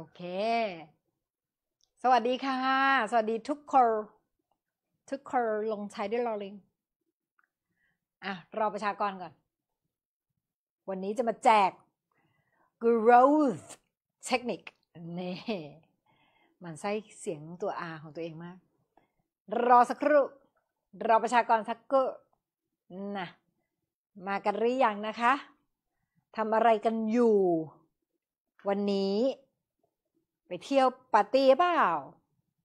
โอเค สวัสดีค่ะ สวัสดีทุกคน ทุกคนลงใช้ด้วยลอลิงอ่ะ รอประชากรก่อน วันนี้จะมาแจก growth technique นี่มันใช้เสียงตัว R ของตัวเองมาก รอสักครู่รอประชากรสักครู่นะมากันหรือยังนะคะ ทำอะไรกันอยู่ วันนี้ไปเที่ยวปาร์ตี้เปล่า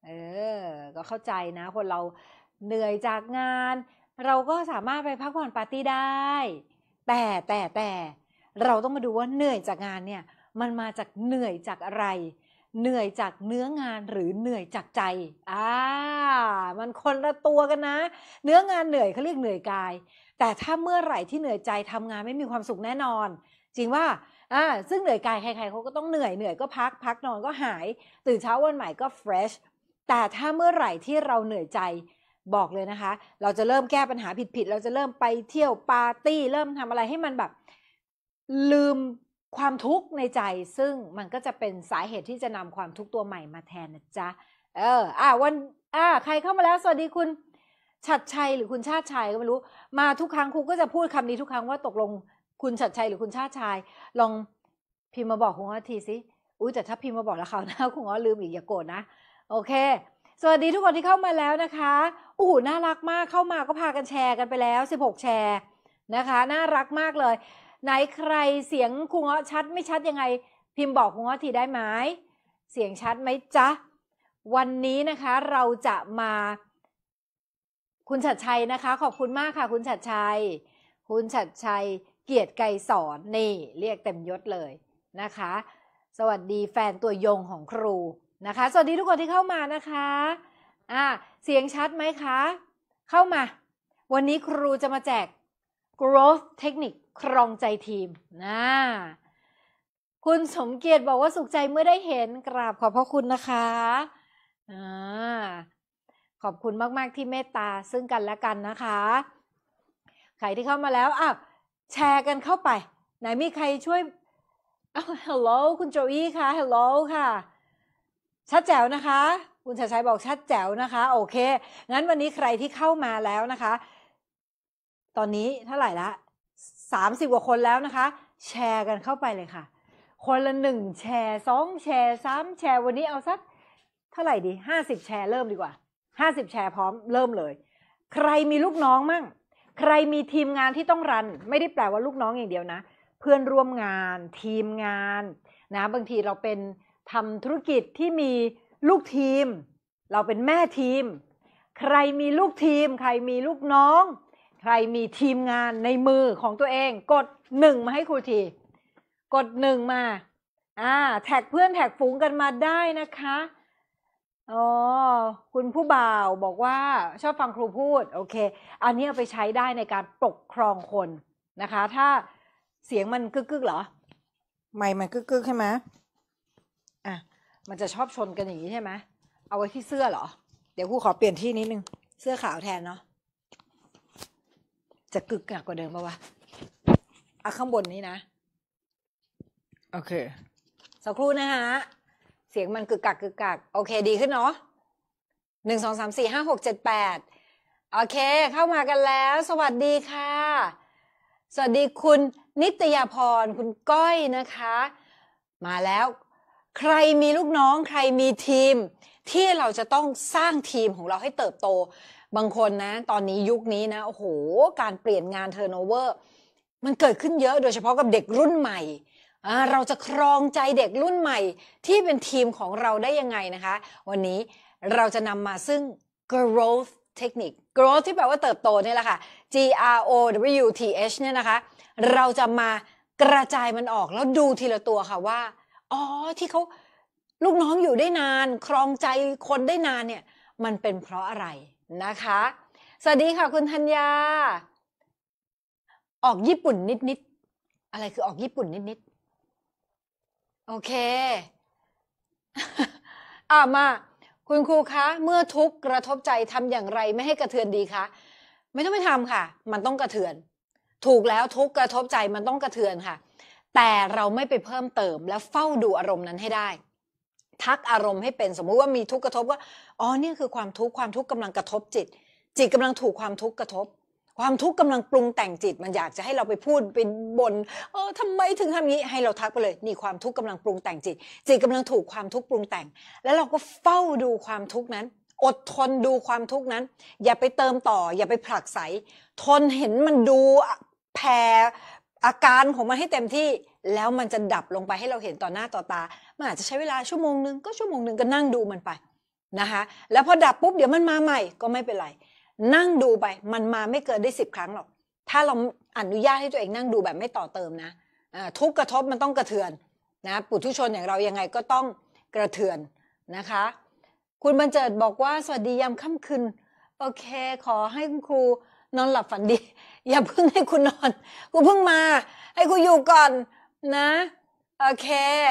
เออ ก็เข้าใจนะ คนเราเหนื่อยจากงาน เราก็สามารถไปพักผ่อนปาร์ตี้ได้ แต่แต่แต่เราต้องมาดูว่าเหนื่อยจากงานเนี่ย มันมาจากเหนื่อยจากอะไร เหนื่อยจากเนื้องานหรือเหนื่อยจากใจอ่ามันคนละตัวกันนะเนื้องานเหนื่อยเขาเรียกเหนื่อยกาย แต่ถ้าเมื่อไหร่ที่เหนื่อยใจทำงานไม่มีความสุขแน่นอน จริงว่าอ่าซึ่งเหนื่อยกายใครๆเขาก็ต้องเหนื่อย เหนื่อยก็พักพักนอนก็หายตื่นเช้าวันใหม่ก็เฟรช แต่ถ้าเมื่อไหร่ที่เราเหนื่อยใจบอกเลยนะคะ เราจะเริ่มแก้ปัญหาผิดๆเราจะเริ่มไปเที่ยวปาร์ตี้ เริ่มทำอะไรให้มันแบบ ลืมความทุกข์ในใจ ซึ่งมันก็จะเป็นสาเหตุที่จะนำความทุกข์ตัวใหม่มาแทนนะจ๊ะเออ อ่ะวันอ่ะใครเข้ามาแล้ว สวัสดีคุณชัดชัยหรือคุณชาติชัยก็ไม่รู้ มาทุกครั้งครูก็จะพูดคำนี้ทุกครั้งว่าตกลงคุณชัดชัยหรือคุณชาติชาย ลองพิมพ์มาบอกคุณออทีสิอุ้ยแต่ถ้าพิมพ์มาบอกแล้วเขานาคุณอ้อลืมอีกอย่าโกรธนะโอเค สวัสดีทุกคนที่เข้ามาแล้วนะคะโอ้โหน่ารักมาก เข้ามาก็พากันแชร์กันไปแล้ว16แชร์ นะคะ น่ารักมากเลยไหนใครเสียงคุณอ้อชัด ไม่ชัดยังไง พิมพ์บอกคุณอ้อทีได้ไหมเสียงชัดไหมจ๊ะวันนี้นะคะ เราจะมา คุณชัดชัยนะคะ ขอบคุณมากค่ะ คุณชัดชัย คุณชัดชัยเกียรติไกรสอนนี่เรียกเต็มยศเลยนะคะ สวัสดีแฟนตัวยงของครูนะคะ สวัสดีทุกคนที่เข้ามานะคะอ่าเสียงชัดไหมคะ เข้ามา วันนี้ครูจะมาแจก growth technique ครองใจทีมนะคุณสมเกียรติบอกว่าสุขใจเมื่อได้เห็นกราบขอบพระคุณนะคะอ่าขอบคุณมากๆที่เมตตาซึ่งกันและกันนะคะ ใครที่เข้ามาแล้วอ่ะแชร์กันเข้าไป ไหนมีใครช่วยฮัลโหลคุณโจอี้ค่ะฮัลโหลค่ะ ชัดแจ๋วนะคะ คุณชาชัยบอกชัดแจ๋วนะคะ โอเค งั้นวันนี้ใครที่เข้ามาแล้วนะคะ ตอนนี้เท่าไหร่ละสามสิบกว่าคนแล้วนะคะ แชร์กันเข้าไปเลยค่ะ คนละหนึ่งแชร์สอง แชร์สามแชร์วันนี้เอาสักเท่าไหร่ดีห้าสิบแชร์เริ่มดีกว่าห้าสิบแชร์พร้อมเริ่มเลย ใครมีลูกน้องมั่งใครมีทีมงานที่ต้องรันไม่ได้แปลว่าลูกน้องอย่างเดียวนะ เพื่อนร่วมงาน ทีมงาน นะบางทีเราเป็นทำธุรกิจที่มีลูกทีม เราเป็นแม่ทีม ใครมีลูกทีม ใครมีลูกน้อง ใครมีทีมงานในมือของตัวเอง กดหนึ่งมาให้ครูที กดหนึ่งมาอ่าแท็กเพื่อนแท็กฝูงกันมาได้นะคะอ๋อ คุณผู้บ่าว บอกว่าชอบฟังครูพูด โอเค อันนี้เอาไปใช้ได้ในการปกครองคนนะคะ ถ้าเสียงมันกึกกึกเหรอ ไม่มันกึกกึกใช่ไหมอ่ะ มันจะชอบชนกันอย่างนี้ใช่ไหมเอาไว้ที่เสื้อเหรอ เดี๋ยวครูขอเปลี่ยนที่นิดนึงเสื้อขาวแทนเนาะจะกึกกักกว่าเดิมปะวะอ่ะข้างบนนี้นะ โอเคสักครู่นะฮะเสียงมันกึกกักกึกกัก โอเคดีขึ้นเนาะหนึ่งสองสามสี่ห้าหกเจ็ดแปดโอเคเข้ามากันแล้ว สวัสดีค่ะ สวัสดีคุณนิตยาพรคุณก้อยนะคะ มาแล้วใครมีลูกน้องใครมีทีม ที่เราจะต้องสร้างทีมของเราให้เติบโตบางคนนะ ตอนนี้ยุคนี้นะ โอ้โห การเปลี่ยนงานเทอร์โนเวอร์มันเกิดขึ้นเยอะโดยเฉพาะกับเด็กรุ่นใหม่เราจะครองใจเด็กรุ่นใหม่ที่เป็นทีมของเราได้ยังไงนะคะ วันนี้เราจะนำมาซึ่ง growth technique growth ที่แปลว่าเติบโตนี่แหละค่ะ G R O W T H เนี่ยนะคะ เราจะมากระจายมันออกแล้วดูทีละตัวค่ะว่า อ๋อที่เขาลูกน้องอยู่ได้นาน ครองใจคนได้นานเนี่ย มันเป็นเพราะอะไรนะคะ สวัสดีค่ะคุณธัญญา ออกญี่ปุ่นนิดๆอะไรคือออกญี่ปุ่นนิดๆโอเค อ่ามา คุณครูคะ เมื่อทุกกระทบใจทำอย่างไรไม่ให้กระเทือนดีคะไม่ต้องไปทำค่ะ มันต้องกระเทือน ถูกแล้วทุกกระทบใจมันต้องกระเทือนค่ะ แต่เราไม่ไปเพิ่มเติม แล้วเฝ้าดูอารมณ์นั้นให้ได้ ทักอารมณ์ให้เป็นสมมุติว่ามีทุกกระทบว่าอ๋อเนี่ยคือความทุกข์ความทุกข์กำลังกระทบจิต จิตกำลังถูกความทุกข์กระทบความทุกข์กำลังปรุงแต่งจิตมันอยากจะให้เราไปพูดไปบน่นเออทำไมถึงทำงี้ให้เราทักไปเลยนี่ความทุกข์กำลังปรุงแต่งจิตจิตกำลังถูกความทุกข์ปรุงแต่ง แล้วเราก็เฝ้าดูความทุกข์นั้น อดทนดูความทุกข์นั้น อย่าไปเติมต่อ อย่าไปผลักใสทนเห็นมันดูแผ่อาการของมันให้เต็มที่ แล้วมันจะดับลงไปให้เราเห็นต่อหน้าต่อตามันอาจจะใช้เวลาชั่วโมงหนึ่งก็ชั่วโมงหนึ่งก็นั่งดูมันไปนะคะแล้วพอดับปุ๊บเดี๋ยวมันมาใหม่ก็ไม่เป็นไรนั่งดูไปมันมาไม่เกินได้สิบครั้งหรอกถ้าเราอนุญาตให้ตัวเองนั่งดูแบบไม่ต่อเติมนะทุกกระทบมันต้องกระเทือนนะปุถุชนอย่างเรายังไงก็ต้องกระเทือนนะคะ คุณบรรเจิดบอกว่าสวัสดียามค่ำคืนโอเค ขอให้คุณครูนอนหลับฝันดี อย่าเพิ่งให้คุณนอนกูเพิ่งมา ให้กูอยู่ก่อนนะโอเค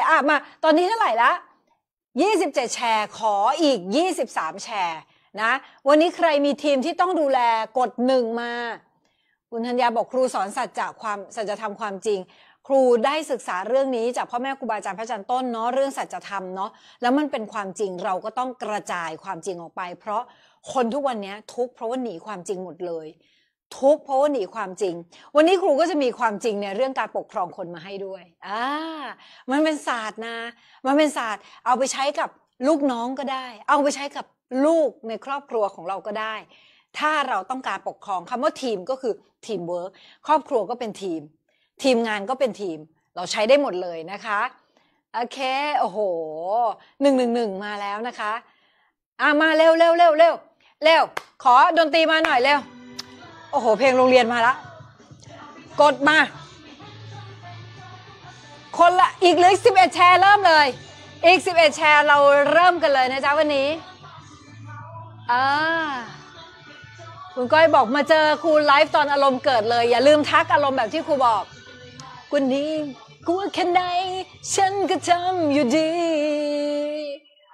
อ่ะมาตอนนี้เท่าไหร่ละ27 แชร์ ขออีก 23 แชร์นะวันนี้ใครมีทีมที่ต้องดูแลกดหนึ่งมาคุณธัญญาบอกครูสอนสัจจะความสัจธรรมความจริง ครูได้ศึกษาเรื่องนี้จากพ่อแม่ครูบาอาจารย์พระอาจารย์ต้นเนาะเรื่องสัจธรรมเนาะแล้วมันเป็นความจริงเราก็ต้องกระจายความจริงออกไป เพราะคนทุกวันนี้ทุกเพราะว่าหนีความจริงหมดเลย ทุกเพราะว่าหนีความจริง วันนี้ครูก็จะมีความจริงในเรื่องการปกครองคนมาให้ด้วยอ่ามันเป็นศาสตร์นะ มันเป็นศาสตร์ เอาไปใช้กับลูกน้องก็ได้ เอาไปใช้กับลูกในครอบครัวของเราก็ได้ ถ้าเราต้องการปกครองคำว่าทีมก็คือทีมเวิร์คครอบครัวก็เป็นทีม ทีมงานก็เป็นทีมเราใช้ได้หมดเลยนะคะโอเคโอ้โหหนึ่งหนึ่งหนึ่งมาแล้วนะคะอ่ะมาเร็วเร็วเร็วเร็วเร็วขอดนตรีมาหน่อยเร็วโอ้โห เพลงโรงเรียนมาละ กดมา คนละ อีกเลยสิบเอ็ดแชร์เริ่มเลย อีกสิบเอ็ดแชร์เราเริ่มกันเลยนะจ๊ะวันนี้อ่า คุณก้อยบอกมาเจอครูไลฟ์ตอนอารมณ์เกิดเลย อย่าลืมทักอารมณ์แบบที่ครูบอก คุณนี้กลัวแค่ไหนฉันก็ทำอยู่ดี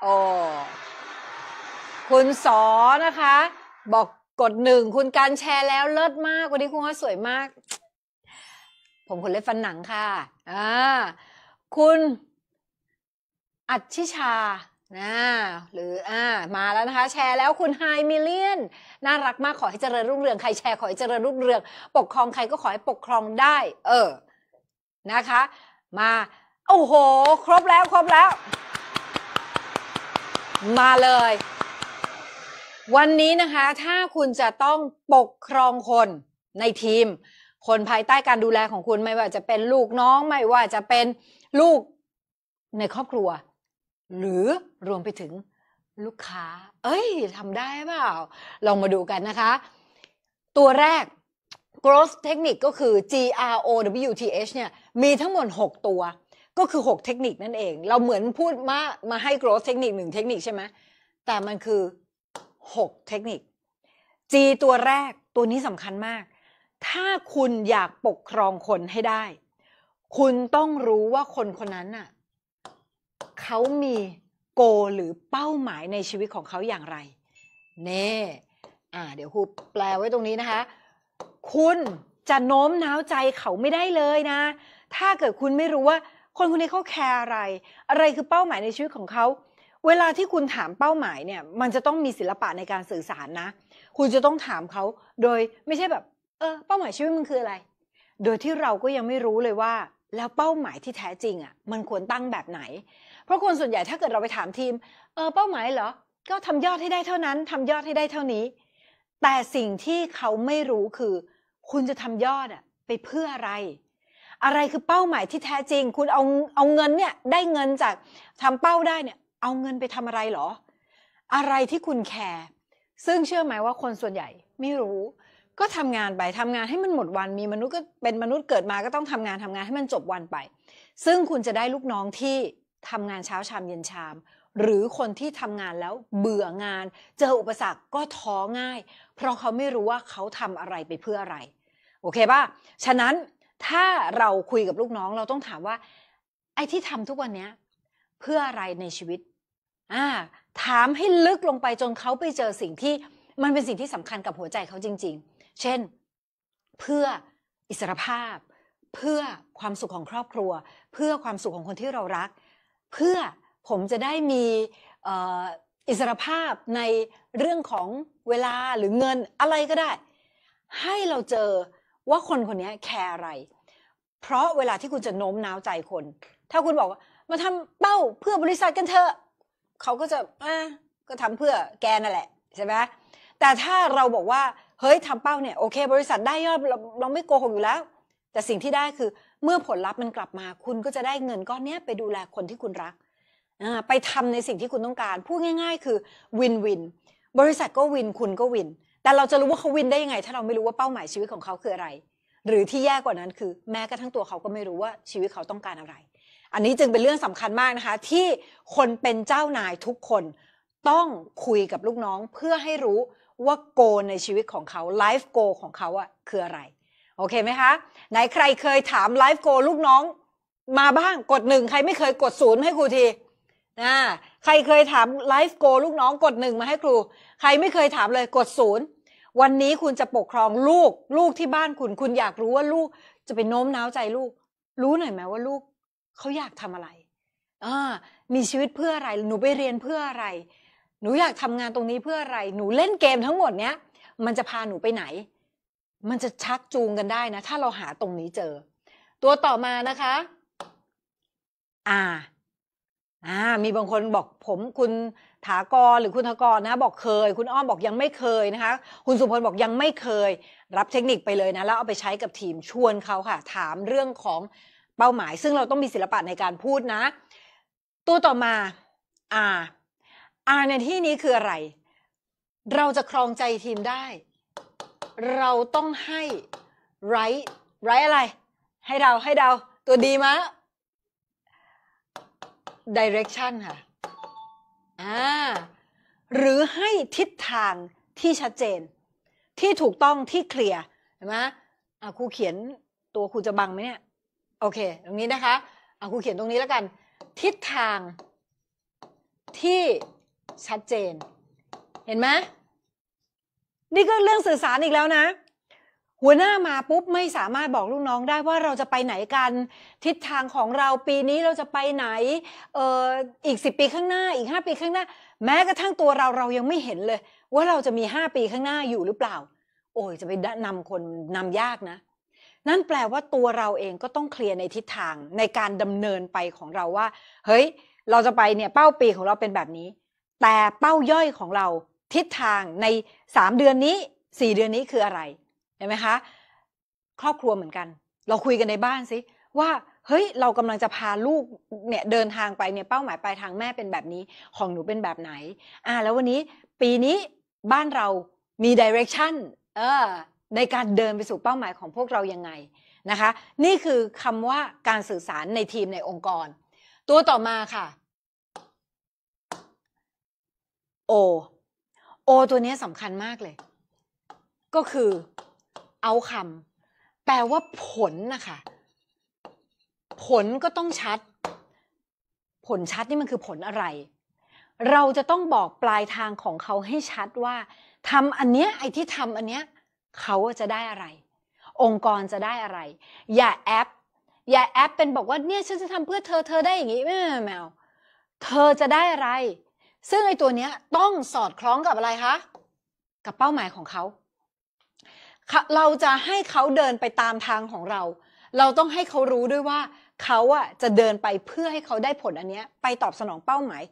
โอ้คุณสอนะคะ บอกกดหนึ่งคุณการแชร์แล้วเลิศมากวันนี้คุณว่าสวยมาก ผมคุณเล็บฟันหนังค่ะ อ่า คุณอัจชิชานะหรืออ่ามาแล้วนะคะแชร์แล้วคุณไฮมิเลียนน่ารักมากขอให้เจริญรุ่งเรืองใครแชร์ขอให้เจริญรุ่งเรือง ปกครองใครก็ขอให้ปกครองได้ เออนะคะ มาโอ้โหครบแล้วครบแล้ว มาเลย วันนี้นะคะถ้าคุณจะต้องปกครองคนในทีม คนภายใต้การดูแลของคุณไม่ว่าจะเป็นลูกน้อง ไม่ว่าจะเป็นลูกในครอบครัวหรือรวมไปถึงลูกค้า เอ้ย ทำได้เปล่า ลองมาดูกันนะคะ ตัวแรก growth technique ก็คือ G R O W T H เนี่ย มีทั้งหมด 6 ตัว ก็คือ 6 เทคนิคนั่นเอง เราเหมือนพูดมา มาให้ growth technique หนึ่งเทคนิคใช่ไหม แต่มันคือ 6 เทคนิค G ตัวแรก ตัวนี้สำคัญมาก ถ้าคุณอยากปกครองคนให้ได้ คุณต้องรู้ว่าคนคนนั้นน่ะเขามีโกหรือเป้าหมายในชีวิตของเขาอย่างไรเน่อ่า เดี๋ยวครูแปลไว้ตรงนี้นะคะคุณจะโน้มน้าวใจเขาไม่ได้เลยนะ ถ้าเกิดคุณไม่รู้ว่า คนคนนี้เขาแคร์อะไร อะไรคือเป้าหมายในชีวิตของเขา เวลาที่คุณถามเป้าหมายเนี่ย มันจะต้องมีศิลปะในการสื่อสารนะคุณจะต้องถามเขา โดยไม่ใช่แบบ เออ เป้าหมายชีวิตมันคืออะไร โดยที่เราก็ยังไม่รู้เลยว่า แล้วเป้าหมายที่แท้จริงอะ่ะ มันควรตั้งแบบไหนเพราะคนส่วนใหญ่ถ้าเกิดเราไปถามทีมเออเป้าหมายเหรอก็ทำยอดให้ได้เท่านั้น ทำยอดให้ได้เท่านี้ แต่สิ่งที่เขาไม่รู้คือ คุณจะทำยอดอะไปเพื่ออะไร อะไรคือเป้าหมายที่แท้จริง คุณเอาเอาเงินเนี่ยได้เงินจากทำเป้าได้เนี่ย เอาเงินไปทำอะไรหรอ อะไรที่คุณแคร์ซึ่งเชื่อไหมว่าคนส่วนใหญ่ไม่รู้ ก็ทำงานไปทำงานให้มันหมดวันมีมนุษย์ก็เป็นมนุษย์เกิดมาก็ต้องทำงานทำงานให้มันจบวันไป ซึ่งคุณจะได้ลูกน้องที่ทำงานเช้าชามเย็นชาม หรือคนที่ทำงานแล้วเบื่องานเจออุปสรรคก็ท้อง่าย เพราะเขาไม่รู้ว่าเขาทำอะไรไปเพื่ออะไร โอเคป่ะฉะนั้นถ้าเราคุยกับลูกน้องเราต้องถามว่า ไอ้ที่ทำทุกวันนี้เพื่ออะไรในชีวิตอ่าถามให้ลึกลงไปจนเขาไปเจอสิ่งที่มันเป็นสิ่งที่สำคัญกับหัวใจเขาจริงๆ เช่น เพื่ออิสรภาพ เพื่อความสุขของครอบครัว เพื่อความสุขของคนที่เรารักเพื่อผมจะได้มีอิสรภาพในเรื่องของเวลาหรือเงินอะไรก็ได้ ให้เราเจอว่าคนคนนี้แคร์อะไร เพราะเวลาที่คุณจะโน้มน้าวใจคน ถ้าคุณบอกว่ามาทำเป้าเพื่อบริษัทกันเถอะ เขาก็จะอ่าก็ทำเพื่อแกนั่นแหละ ใช่ไหมแต่ถ้าเราบอกว่าเฮ้ยทำเป้าเนี่ยโอเค บริษัทได้ยอดเราเราไม่โกหกอยู่แล้ว แต่สิ่งที่ได้คือเมื่อผลลัพธ์มันกลับมาคุณก็จะได้เงินก้อนนี้ไปดูแลคนที่คุณรัก ไปทำในสิ่งที่คุณต้องการพูดง่ายๆคือวินวินบริษัทก็วินคุณก็วินแต่เราจะรู้ว่าเขาวินได้ยังไงถ้าเราไม่รู้ว่าเป้าหมายชีวิตของเขาคืออะไร หรือที่แย่กว่านั้นคือแม้กระทั่งตัวเขาก็ไม่รู้ว่าชีวิตเขาต้องการอะไร อันนี้จึงเป็นเรื่องสำคัญมากนะคะ ที่คนเป็นเจ้านายทุกคนต้องคุยกับลูกน้องเพื่อให้รู้ว่าโกในชีวิตของเขาไลฟ์โกของเขาอะคืออะไรโอเคไหมคะไหนใครเคยถามไลฟ์โกลูกน้องมาบ้างกดหนึ่งใครไม่เคยกดศูนย์ให้ครูที นะ ใครเคยถามไลฟ์โกลูกน้องกดหนึ่งมาให้ครู ใครไม่เคยถามเลยกดศูนย์วันนี้คุณจะปกครองลูกลูกที่บ้านคุณ คุณอยากรู้ว่าลูกจะไปโน้มน้าวใจลูก รู้หน่อยไหมว่าลูกเขาอยากทำอะไรอ่ามีชีวิตเพื่ออะไร หนูไปเรียนเพื่ออะไร หนูอยากทำงานตรงนี้เพื่ออะไร หนูเล่นเกมทั้งหมดเนี้ยมันจะพาหนูไปไหนมันจะชักจูงกันได้นะ ถ้าเราหาตรงนี้เจอ ตัวต่อมานะคะอ่าอ่ามีบางคนบอกผม คุณถากรหรือคุณทกรนะบอกเคย คุณอ้อมบอกยังไม่เคยนะคะ คุณสุพลบอกยังไม่เคย รับเทคนิคไปเลยนะแล้วเอาไปใช้กับทีมชวนเขาค่ะ ถามเรื่องของเป้าหมาย ซึ่งเราต้องมีศิลปะในการพูดนะตัวต่อมาออ่า่าในที่นี้คืออะไร เราจะครองใจทีมได้เราต้องให้ไรไรอะไรให้เราให้เรา ตัวดีมะ direction ค่ะอ่าหรือให้ทิศทางที่ชัดเจน ที่ถูกต้องที่เคลียร์เห็นไหมอ่ะครูเขียนตัวครูจะบังไหมเนี่ยโอเคตรงนี้นะคะอ่ะครูเขียนตรงนี้แล้วกัน ทิศทาง ที่ชัดเจน เห็นไหมนี่ก็เรื่องสื่อสารอีกแล้วนะ หัวหน้ามาปุ๊บไม่สามารถบอกลูกน้องได้ว่าเราจะไปไหนกันทิศทางของเราปีนี้เราจะไปไหนเอออีกสิปีข้างหน้าอีกห้าปีข้างหน้า แม้กระทั่งตัวเราเรายังไม่เห็นเลย ว่าเราจะมีห้าปีข้างหน้าอยู่หรือเปล่า โอ้ยจะไปนำคนนำยากนะ นั่นแปลว่าตัวเราเองก็ต้องเคลียร์ในทิศทางในการดำเนินไปของเราว่า เฮ้ย เราจะไปเนี่ยเป้าปีของเราเป็นแบบนี้ แต่เป้าย่อยของเราทิศทางใน 3เดือนนี้ 4เดือนนี้คืออะไรเห็นไหมคะ ครอบครัวเหมือนกัน เราคุยกันในบ้านสิว่า เฮ้ยเรากำลังจะพาลูก เนี่ยเดินทางไปเนี่ยเป้าหมายปลายทางแม่เป็นแบบนี้ ของหนูเป็นแบบไหน อ่า แล้ววันนี้ปีนี้บ้านเรามีดิเรกชันเออ ในการเดินไปสู่เป้าหมายของพวกเรายังไงนะคะ นี่คือคำว่าการสื่อสารในทีมในองค์กร ตัวต่อมาค่ะโโอตัวนี้สำคัญมากเลย ก็คือเอาคำแปลว่าผลนะคะผลก็ต้องชัด ผลชัดนี่มันคือผลอะไร เราจะต้องบอกปลายทางของเขาให้ชัดว่าทำอันเนี้ยไอ้ที่ทำอันเนี้ยเขาจะได้อะไร องค์กรจะได้อะไร อย่าแอปอย่าแอปเป็นบอกว่าเนี่ยฉันจะทำเพื่อเธอเธอได้อย่างนี้ไม่แมวเธอจะได้อะไรซึ่งไอ้ตัวเนี้ยต้องสอดคล้องกับอะไรคะ กับเป้าหมายของเขาเราจะให้เขาเดินไปตามทางของเรา เราต้องให้เขารู้ด้วยว่าเขาอะจะเดินไปเพื่อให้เขาได้ผลอันเนี้ย ไปตอบสนองเป้าหมาย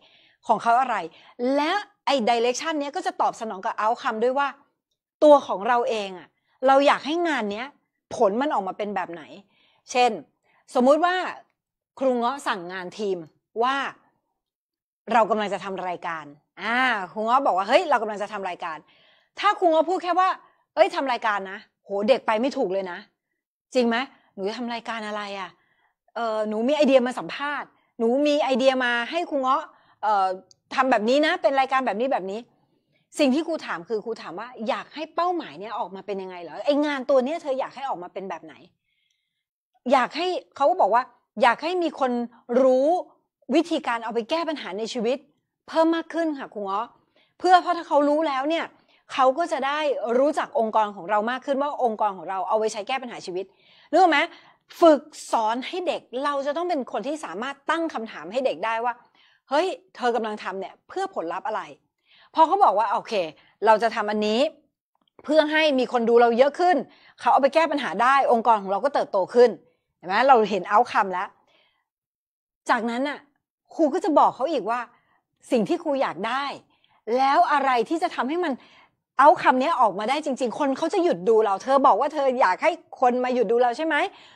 ของเขาอะไรและไอ้ดิเรกชันเนี้ยก็จะตอบสนองกับเอาคำด้วยว่า ตัวของเราเองอะเราอยากให้งานเนี้ยผลมันออกมาเป็นแบบไหน เช่น สมมุติว่า ครูเงาะสั่งงานทีมว่าเรากำลังจะทำรายการอ่าครูง้อบอกว่า เฮ้ยเรากำลังจะทำรายการ ถ้าครูง้อพูดแค่ว่า เอ้ยทำรายการนะ โหเด็กไปไม่ถูกเลยนะ จริงไหมหนูจะทำรายการอะไรอะ่ะ เออหนูมีไอเดียมาสัมภาษณ์ หนูมีไอเดียมา ให้ครูง้อเอ่อทำแบบนี้นะ เป็นรายการแบบนี้แบบนี้ สิ่งที่ครูถามคือครูถามว่า อยากให้เป้าหมายเนี่ยออกมาเป็นยังไงเหรอ ไองานตัวเนี้ยเธออยากให้ออกมาเป็นแบบไหน อยากให้เขาก็บอกว่า อยากให้มีคนรู้วิธีการเอาไปแก้ปัญหาในชีวิต เพิ่มมากขึ้นค่ะคุณอ๋อเพื่อเพราะถ้าเขารู้แล้วเนี่ยเขาก็จะได้รู้จักองค์กรของเรามากขึ้นว่าองค์กรของเราเอาไว้ใช้แก้ปัญหาชีวิตรู้ไหมฝึกสอนให้เด็กเราจะต้องเป็นคนที่สามารถตั้งคำถามให้เด็กได้ว่า เฮ้ยเธอกำลังทำเนี่ย เพื่อผลลัพธ์อะไรพอเขาบอกว่าโอเค เราจะทำอันนี้ เพื่อให้มีคนดูเราเยอะขึ้นเขาเอาไปแก้ปัญหาได้ องค์กรของเราก็เติบโตขึ้นเห็นไหมเราเห็นเอาคำแล้ว จากนั้นอ่ะครูก็จะบอกเขาอีกว่า สิ่งที่ครูอยากได้ แล้วอะไรที่จะทำให้มัน เอาคำนี้ออกมาได้จริง ๆ คนเขาจะหยุดดูเรา เธอบอกว่าเธออยากให้คนมาหยุดดูเราใช่ไหม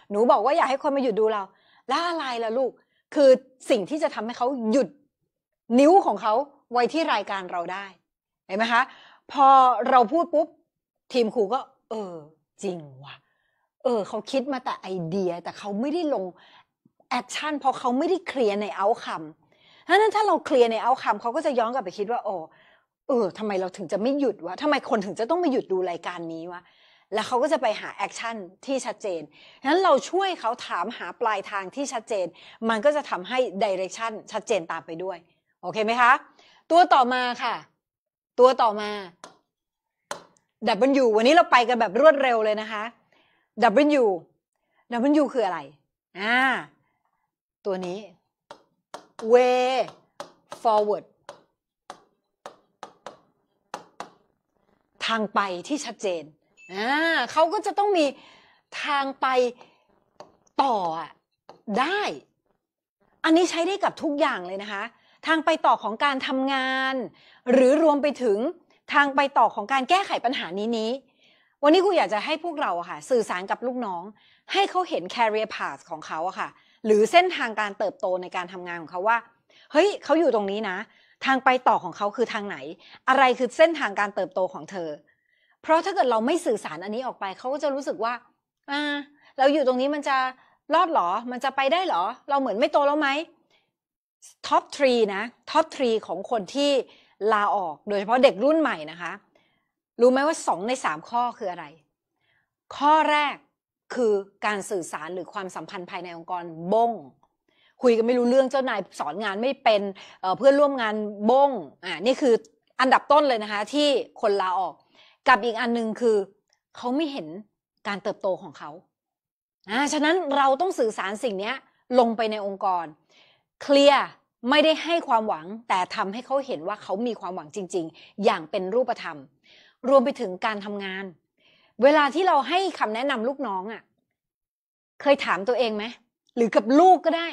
หนูบอกว่าอยากให้คนมาหยุดดูเราแล้วอะไรล่ะลูก คือสิ่งที่จะทำให้เขาหยุดนิ้วของเขาไว้ที่รายการเราได้ เห็นไหมคะพอเราพูดปุ๊บ ทีมครูก็ เออ จริงว่ะ เออเขาคิดมาแต่ไอเดียแต่เขาไม่ได้ลงแอคชั่นเพราะเขาไม่ได้เคลียร์ในเอาคำเพราะนั้นถ้าเราเคลียร์ในเอาคำเขาก็จะย้อนกลับไปคิดว่า โอ้ เออทำไมเราถึงจะไม่หยุดวะทำไมคนถึงจะต้องมาหยุดดูรายการนี้วะ แล้วเขาก็จะไปหาแอคชั่นที่ชัดเจนนั้นเราช่วยเขาถามหาปลายทางที่ชัดเจน มันก็จะทำให้ดิเรกชันชัดเจนตามไปด้วย โอเคไหมคะ ตัวต่อมาค่ะ ตัวต่อมา W วันนี้เราไปกันแบบรวดเร็วเลยนะคะ W W คืออะไร อ่าตัวนี้ way forward ทางไปที่ชัดเจนอ่าเขาก็จะต้องมีทางไปต่อได้ อันนี้ใช้ได้กับทุกอย่างเลยนะคะ ทางไปต่อของการทำงาน หรือรวมไปถึงทางไปต่อของการแก้ไขปัญหานี้นี้ วันนี้ครูอยากจะให้พวกเราค่ะ สื่อสารกับลูกน้อง ให้เขาเห็น career path ของเขาค่ะหรือเส้นทางการเติบโตในการทำงานของเขาว่าเฮ้ยเขาอยู่ตรงนี้นะ ทางไปต่อของเขาคือทางไหน อะไรคือเส้นทางการเติบโตของเธอ เพราะถ้าเกิดเราไม่สื่อสารอันนี้ออกไปเขาก็จะรู้สึกว่า อ่า เราอยู่ตรงนี้มันจะรอดหรอมันจะไปได้หรอ เราเหมือนไม่โตแล้วไหมท็อปทรีนะท็อปทรีของคนที่ลาออกโดยเฉพาะเด็กรุ่นใหม่นะคะรู้ไหมว่าสองในสามข้อคืออะไร ข้อแรกคือการสื่อสารหรือความสัมพันธ์ภายในองค์กรบงคุยกันไม่รู้เรื่องเจ้านายสอนงานไม่เป็นเพื่อนร่วมงานบงอ่านี่คืออันดับต้นเลยนะคะที่คนลาออก กับอีกอันหนึ่งคือเขาไม่เห็นการเติบโตของเขาอ่าฉะนั้นเราต้องสื่อสารสิ่งนี้ลงไปในองค์กร เคลียร์ไม่ได้ให้ความหวังแต่ทำให้เขาเห็นว่าเขามีความหวังจริง ๆ อย่างเป็นรูปธรรม รวมไปถึงการทำงานเวลาที่เราให้คำแนะนำลูกน้องอะ่ะ เคยถามตัวเองไหม หรือกับลูกก็ได้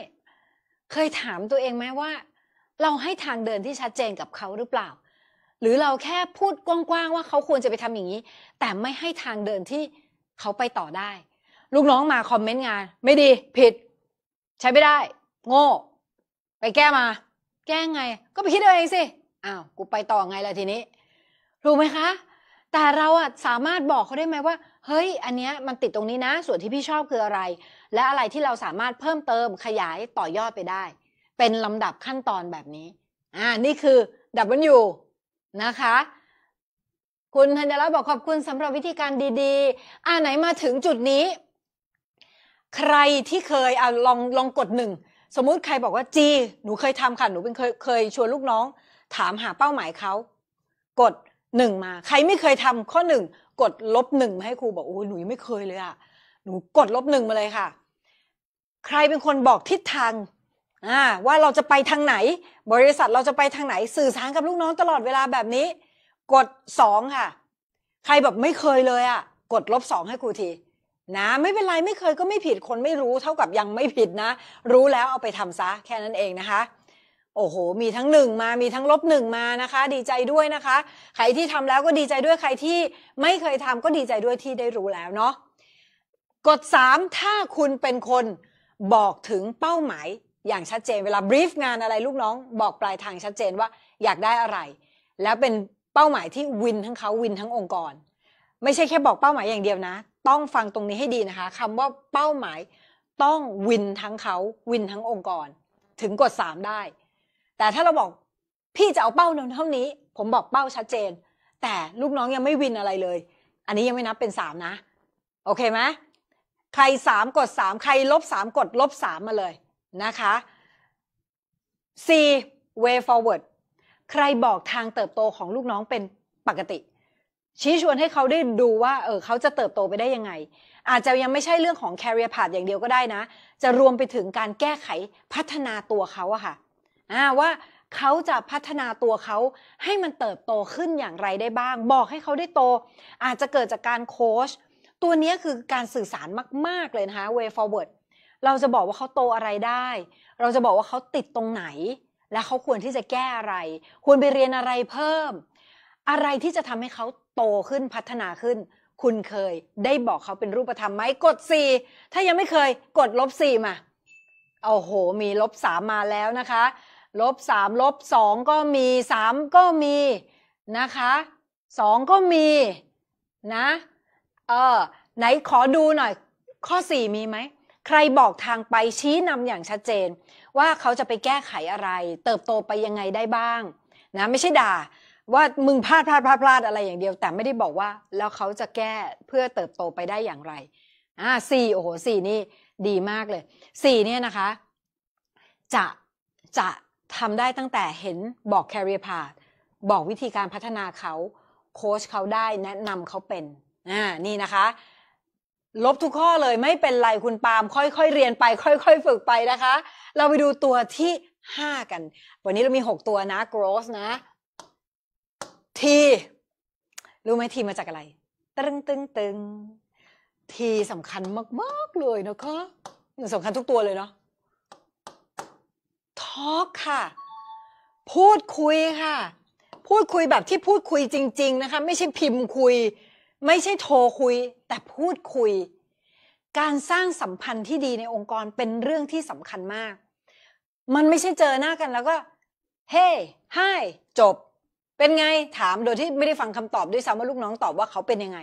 เคยถามตัวเองไหมว่า เราให้ทางเดินที่ชัดเจนกับเขาหรือเปล่า หรือเราแค่พูดกว้างๆว่าเขาควรจะไปทำอย่างนี้ แต่ไม่ให้ทางเดินที่เขาไปต่อได้ ลูกน้องมาคอมเมนต์งาน ไม่ดีผิด ใช้ไม่ได้ โง่ไปแก้มา แก้ไง ก็ไปคิดเอาเองสิ อ้าวกูไปต่อไงล่ะทีนี้ รู้ไหมคะแต่เราอะสามารถบอกเขาได้ไหมว่า เฮ้ย อันเนี้ยมันติดตรงนี้นะ ส่วนที่พี่ชอบคืออะไร และอะไรที่เราสามารถเพิ่มเติมขยายต่อยอดไปได้ เป็นลำดับขั้นตอนแบบนี้ อ่านี่คือดับูนะคะ คุณธัญรัตน์บอกขอบคุณสำหรับวิธีการดี ๆ อ่าไหนมาถึงจุดนี้ ใครที่เคยอ่าลองลองกดหนึ่งสมมุติใครบอกว่าจีหนูเคยทำค่ะหนูเป็นเคยเคยชวนลูกน้อง ถามหาเป้าหมายเขากดหนึ่งมาใครไม่เคยทำข้อหนึ่งกดลบหนึ่งมาให้ครูบอกโอ้หนูยังไม่เคยเลยอ่ะหนูกดลบหนึ่งมาเลยค่ะ ใครเป็นคนบอกทิศทางอ่าว่าเราจะไปทางไหน บริษัทเราจะไปทางไหนสื่อสารกับลูกน้องตลอดเวลาแบบนี้ กดสองค่ะ ใครแบบไม่เคยเลยอ่ะกดลบสองให้ครูที นะไม่เป็นไรไม่เคยก็ไม่ผิดคนไม่รู้เท่ากับยังไม่ผิดนะ รู้แล้วเอาไปทำซะแค่นั้นเองนะคะโอ้โห มีทั้งหนึ่งมา มีทั้งลบหนึ่งมานะคะ ดีใจด้วยนะคะ ใครที่ทำแล้วก็ดีใจด้วย ใครที่ไม่เคยทำก็ดีใจด้วยที่ได้รู้แล้วเนาะกด 3 ถ้าคุณเป็นคนบอกถึงเป้าหมายอย่างชัดเจนเวลาบรีฟงานอะไรลูกน้องบอกปลายทางชัดเจนว่าอยากได้อะไร แล้วเป็นเป้าหมายที่วินทั้งเขาวินทั้งองค์กร ไม่ใช่แค่บอกเป้าหมายอย่างเดียวนะ ต้องฟังตรงนี้ให้ดีนะคะคำว่าเป้าหมายต้องวินทั้งเขาวินทั้งองค์กร ถึงกด 3 ได้แต่ถ้าเราบอกพี่จะเอาเป้าหนึ่งเท่านี้ ผมบอกเป้าชัดเจน แต่ลูกน้องยังไม่วินอะไรเลย อันนี้ยังไม่นับเป็นสามนะ โอเคไหมใครสามกดสามใคร ลบสามกดลบสามมาเลยนะคะ C way forward ใครบอกทางเติบโตของลูกน้องเป็นปกติ ชี้ชวนให้เขาได้ดูว่าเออเขาจะเติบโตไปได้ยังไง อาจจะยังไม่ใช่เรื่องของ career path อย่างเดียวก็ได้นะ จะรวมไปถึงการแก้ไขพัฒนาตัวเขาอะค่ะว่าเขาจะพัฒนาตัวเขาให้มันเติบโตขึ้นอย่างไรได้บ้าง บอกให้เขาได้โตอาจจะเกิดจากการโค้ชตัวนี้คือการสื่อสารมาก ๆเลยนะคะ way forward เราจะบอกว่าเขาโตอะไรได้ เราจะบอกว่าเขาติดตรงไหน และเขาควรที่จะแก้อะไร ควรไปเรียนอะไรเพิ่ม อะไรที่จะทำให้เขาโตขึ้นพัฒนาขึ้น คุณเคยได้บอกเขาเป็นรูปธรรมไหมกด 4 ถ้ายังไม่เคย กดลบ 4 มาโอ้โห มีลบ 3 มาแล้วนะคะลบสามลบสองก็มีสามก็มีนะคะ สองก็มี นะเออไหนขอดูหน่อย ข้อสี่มีไหม ใครบอกทางไปชี้นำอย่างชัดเจน ว่าเขาจะไปแก้ไขอะไร เติบโตไปยังไงได้บ้าง นะ ไม่ใช่ด่า ว่ามึงพลาดพลาดพลาดพลาดอะไรอย่างเดียว แต่ไม่ได้บอกว่า แล้วเขาจะแก้เพื่อเติบโตไปได้อย่างไรอ่าสี่โอ้โหสี่นี่ดีมากเลยสี่เนี่ยนะคะ จะจะทำได้ตั้งแต่เห็นบอกแคร e e r path บอกวิธีการพัฒนาเขาโค้ชเขาได้แนะนำเขาเป็นอ่านี่นะคะ ลบทุกข้อเลย ไม่เป็นไรคุณปาล์มค่อยๆเรียนไป ค่อยๆฝึกไปนะคะ เราไปดูตัวที่ 5 กัน วันนี้เรามี 6 ตัวนะ g r o ส t นะ T รู้ไหม T มาจากอะไร ตึงตึงตึง T สำคัญมาก ๆ เลยนะคะสำคัญทุกตัวเลยเนาะ Talk ค่ะ พูดคุยค่ะ พูดคุยแบบที่พูดคุยจริงๆนะคะไม่ใช่พิมพ์คุย ไม่ใช่โทรคุย แต่พูดคุย การสร้างสัมพันธ์ที่ดีในองค์กรเป็นเรื่องที่สำคัญมาก มันไม่ใช่เจอหน้ากันแล้วก็ เฮ้ไฮจบ เป็นไงถามโดยที่ไม่ได้ฟังคำตอบด้วยซ้ำว่าลูกน้องตอบว่าเขาเป็นยังไง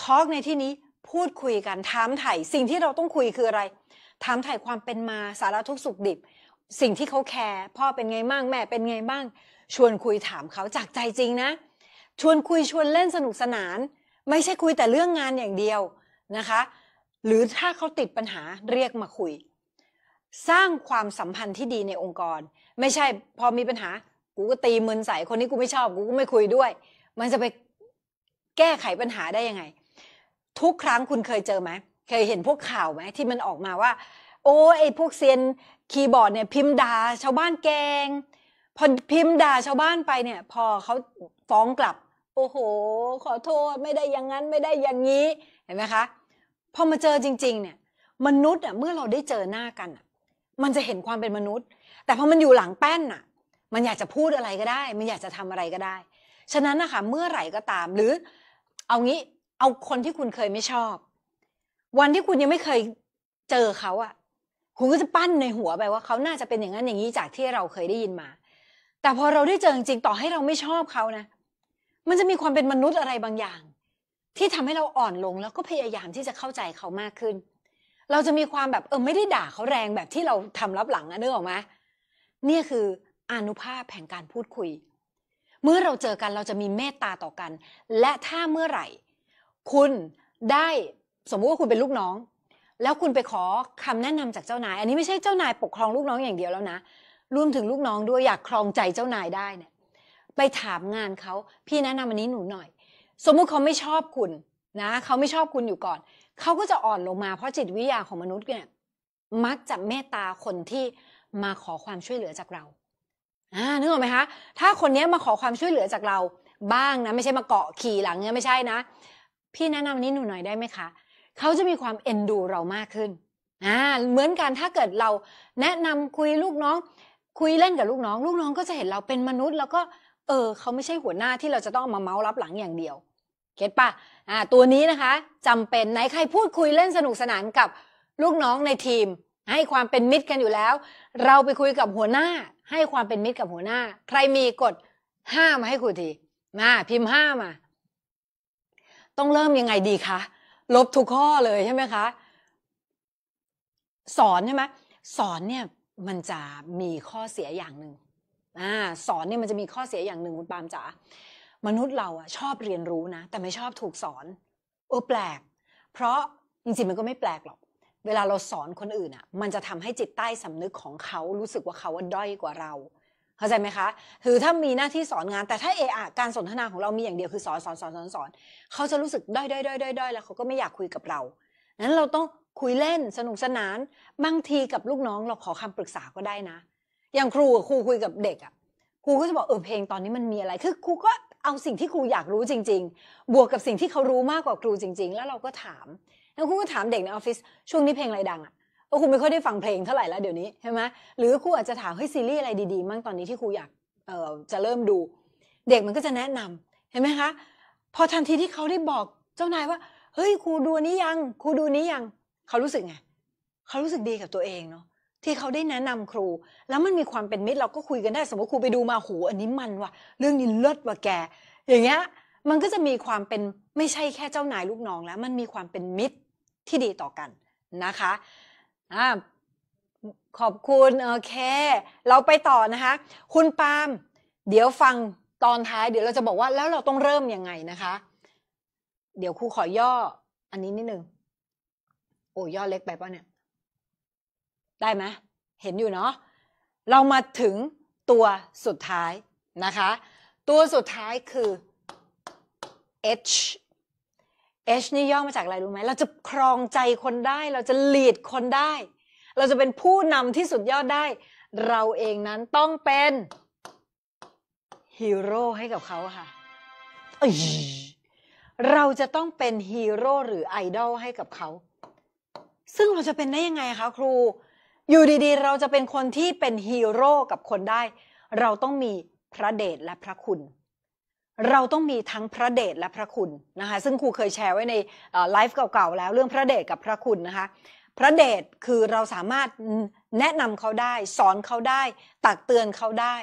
ทอล์กในที่นี้พูดคุยกันถามไถ่สิ่งที่เราต้องคุยคืออะไร ถามไถ่ความเป็นมาสาระทุกสุขดิบสิ่งที่เขาแคร์พ่อเป็นไงบ้างแม่เป็นไงบ้าง ชวนคุยถามเขาจากใจจริงนะ ชวนคุยชวนเล่นสนุกสนาน ไม่ใช่คุยแต่เรื่องงานอย่างเดียวนะคะ หรือถ้าเขาติดปัญหาเรียกมาคุย สร้างความสัมพันธ์ที่ดีในองค์กร ไม่ใช่พอมีปัญหากูก็ตีมึนใส่คนนี้กูไม่ชอบกูก็ไม่คุยด้วยมันจะไปแก้ไขปัญหาได้ยังไง ทุกครั้งคุณเคยเจอไหมเคยเห็นพวกข่าวไหมที่มันออกมาว่าโอ้ไอพวกเซียนคีย์บอร์ดเนี่ยพิมพ์ด่าชาวบ้านแกงพอพิมพ์ด่าชาวบ้านไปเนี่ย พอเขาฟ้องกลับ โอ้โห ขอโทษไม่ได้อย่างนั้นไม่ได้อย่างนี้เห็นไหมคะพอมาเจอจริงๆเนี่ย มนุษย์อ่ะเมื่อเราได้เจอหน้ากันอ่ะ มันจะเห็นความเป็นมนุษย์ แต่พอมันอยู่หลังแป้นอ่ะ มันอยากจะพูดอะไรก็ได้ มันอยากจะทำอะไรก็ได้ฉะนั้นนะคะเมื่อไหร่ก็ตามหรือเอางี้เอาคนที่คุณเคยไม่ชอบ วันที่คุณยังไม่เคยเจอเขาอะคุณก็จะปั้นในหัวไปว่าเขาน่าจะเป็นอย่างนั้นอย่างนี้จากที่เราเคยได้ยินมา แต่พอเราได้เจอจริงต่อให้เราไม่ชอบเขานะ มันจะมีความเป็นมนุษย์อะไรบางอย่าง ที่ทำให้เราอ่อนลงแล้วก็พยายามที่จะเข้าใจเขามากขึ้น เราจะมีความแบบ เออไม่ได้ด่าเขาแรงแบบที่เราทำรับหลังนะนึกออกไหมเนี่ยคืออนุภาพแห่งการพูดคุย เมื่อเราเจอกันเราจะมีเมตตาต่อกัน และถ้าเมื่อไหร่ คุณได้สมมุติว่าคุณเป็นลูกน้องแล้วคุณไปขอคำแนะนำจากเจ้านาย อันนี้ไม่ใช่เจ้านายปกครองลูกน้องอย่างเดียวแล้วนะรวมถึงลูกน้องด้วยอยากครองใจเจ้านายได้เนี่ย ไปถามงานเขา พี่แนะนำอันนี้หนูหน่อย สมมุติเขาไม่ชอบคุณนะเขาไม่ชอบคุณอยู่ก่อนเขาก็จะอ่อนลงมาเพราะจิตวิทยาของมนุษย์เนี่ยมักจะเมตตาคนที่มาขอความช่วยเหลือจากเราอ่านึกออกไหมคะ ถ้าคนนี้มาขอความช่วยเหลือจากเราบ้างนะ ไม่ใช่มาเกาะขี่หลังเงี้ยไม่ใช่นะพี่แนะนำนี้หนูหน่อยได้ไหมคะเขาจะมีความเอ็นดูเรามากขึ้น อ่า เหมือนกันถ้าเกิดเราแนะนำคุยลูกน้อง คุยเล่นกับลูกน้อง ลูกน้องก็จะเห็นเราเป็นมนุษย์ แล้วก็ เออ เขาไม่ใช่หัวหน้าที่เราจะต้องมาเมาส์รับหลังอย่างเดียวเข็ตปะ อ่า ตัวนี้นะคะ จำเป็นไหนใครพูดคุยเล่นสนุกสนานกับลูกน้องในทีม ให้ความเป็นมิตรกันอยู่แล้ว เราไปคุยกับหัวหน้า ให้ความเป็นมิตรกับหัวหน้า ใครมีกฎห้ามาให้คุยทีมาพิมพ์ห้ามา ต้องเริ่มยังไงดีคะลบทุกข้อเลยใช่ไหมคะสอนใช่ไหมสอนเนี่ยมันจะมีข้อเสียอย่างหนึ่งอ่าสอนเนี่ยมันจะมีข้อเสียอย่างหนึ่งคุณปามจ๋ามนุษย์เราอะชอบเรียนรู้นะแต่ไม่ชอบถูกสอน โอ้แปลก เพราะจริงๆมันก็ไม่แปลกหรอก เวลาเราสอนคนอื่นอะมันจะทำให้จิตใต้สำนึกของเขารู้สึกว่าเขาว่าด้อยกว่าเราเข้าใจไหมคะคือถ้ามีหน้าที่สอนงาน แต่ถ้าเออะการสนทนาของเรามีอย่างเดียวคือสอนสอนสอนสอนสอน เขาจะรู้สึกด้อยด้อยด้อยด้อยด้อยแล้วเขาก็ไม่อยากคุยกับเรานั้นเราต้องคุยเล่นสนุกสนาน บางทีกับลูกน้องเราขอคำปรึกษาก็ได้นะ อย่างครูครูคุยกับเด็กอ่ะ ครูก็จะบอกเออเพลงตอนนี้มันมีอะไร คือครูก็เอาสิ่งที่ครูอยากรู้จริง ๆ บวกกับสิ่งที่เขารู้มากกว่าครูจริง ๆ แล้วเราก็ถาม แล้วครูก็ถามเด็กในออฟฟิศช่วงนี้เพลงอะไรดังอ่ะพราะครูไม่ค่อยได้ฟังเพลงเท่าไหร่แล้ว เดี๋ยวนี้ใช่ไหมหรือครูอาจจะถามเฮ้ยซีรีส์อะไรดีๆมั่งตอนนี้ที่ครูอยากเอ่อจะเริ่มดู เด็กมันก็จะแนะนำเห็นไหมคะ พอทันทีที่เขาได้บอกเจ้านายว่า เฮ้ยครูดูนี้ยัง ครูดูนี้ยัง เขารู้สึกไง เขารู้สึกดีกับตัวเองเนาะที่เขาได้แนะนำครู แล้วมันมีความเป็นมิตรเราก็คุยกันได้สมมติครูไปดูมาหูอันนี้มันว่ะเรื่องนี้เลิศว่ะแกอย่างเงี้ยมันก็จะมีความเป็นไม่ใช่แค่เจ้านายลูกน้อง แล้วมันมีความเป็นมิตรที่ดีต่อกันนะคะอ่าขอบคุณโอเค เราไปต่อนะคะ คุณปาล์มเดี๋ยวฟังตอนท้าย เดี๋ยวเราจะบอกว่าแล้วเราต้องเริ่มยังไงนะคะ เดี๋ยวครูขอย่ออันนี้นิดนึงโอ้ย่อเล็กไปป่ะเนี่ยได้ไหมเห็นอยู่เนาะเรามาถึงตัวสุดท้ายนะคะ ตัวสุดท้ายคือ h เอชนี่ย่อมาจากอะไรรู้ไหม เราจะครองใจคนได้ เราจะ lead คนได้ เราจะเป็นผู้นำที่สุดยอดได้ เราเองนั้นต้องเป็นฮีโร่ให้กับเขาค่ะเราจะต้องเป็นฮีโร่หรือไอดอลให้กับเขา ซึ่งเราจะเป็นได้ยังไงคะครู อยู่ดี ๆ เราจะเป็นคนที่เป็นฮีโร่กับคนได้ เราต้องมี พระเดชและพระคุณเราต้องมีทั้งพระเดชและพระคุณนะคะซึ่งครูเคยแชร์ไว้ในไลฟ์เก่าๆแล้วเรื่องพระเดชกับพระคุณนะคะพระเดชคือเราสามารถแนะนำเขาได้ สอนเขาได้ ตักเตือนเขาได้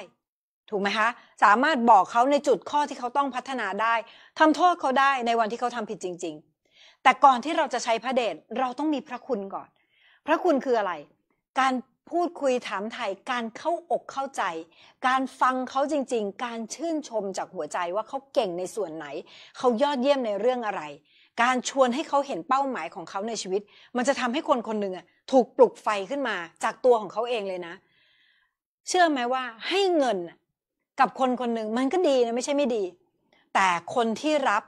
ถูกไหมคะสามารถบอกเขาในจุดข้อที่เขาต้องพัฒนาได้ ทำโทษเขาได้ในวันที่เขาทำผิดจริง ๆ แต่ก่อนที่เราจะใช้พระเดชเราต้องมีพระคุณก่อน พระคุณคืออะไรการพูดคุยถามไทยการเข้าอกเข้าใจ การฟังเขาจริง ๆ การชื่นชมจากหัวใจว่าเขาเก่งในส่วนไหนเขายอดเยี่ยมในเรื่องอะไร การชวนให้เขาเห็นเป้าหมายของเขาในชีวิต มันจะทำให้คนคนหนึ่งถูกปลุกไฟขึ้นมาจากตัวของเขาเองเลยนะ เชื่อไหมว่าให้เงินกับคนคนหนึ่งมันก็ดีนะไม่ใช่ไม่ดี แต่คนที่รับ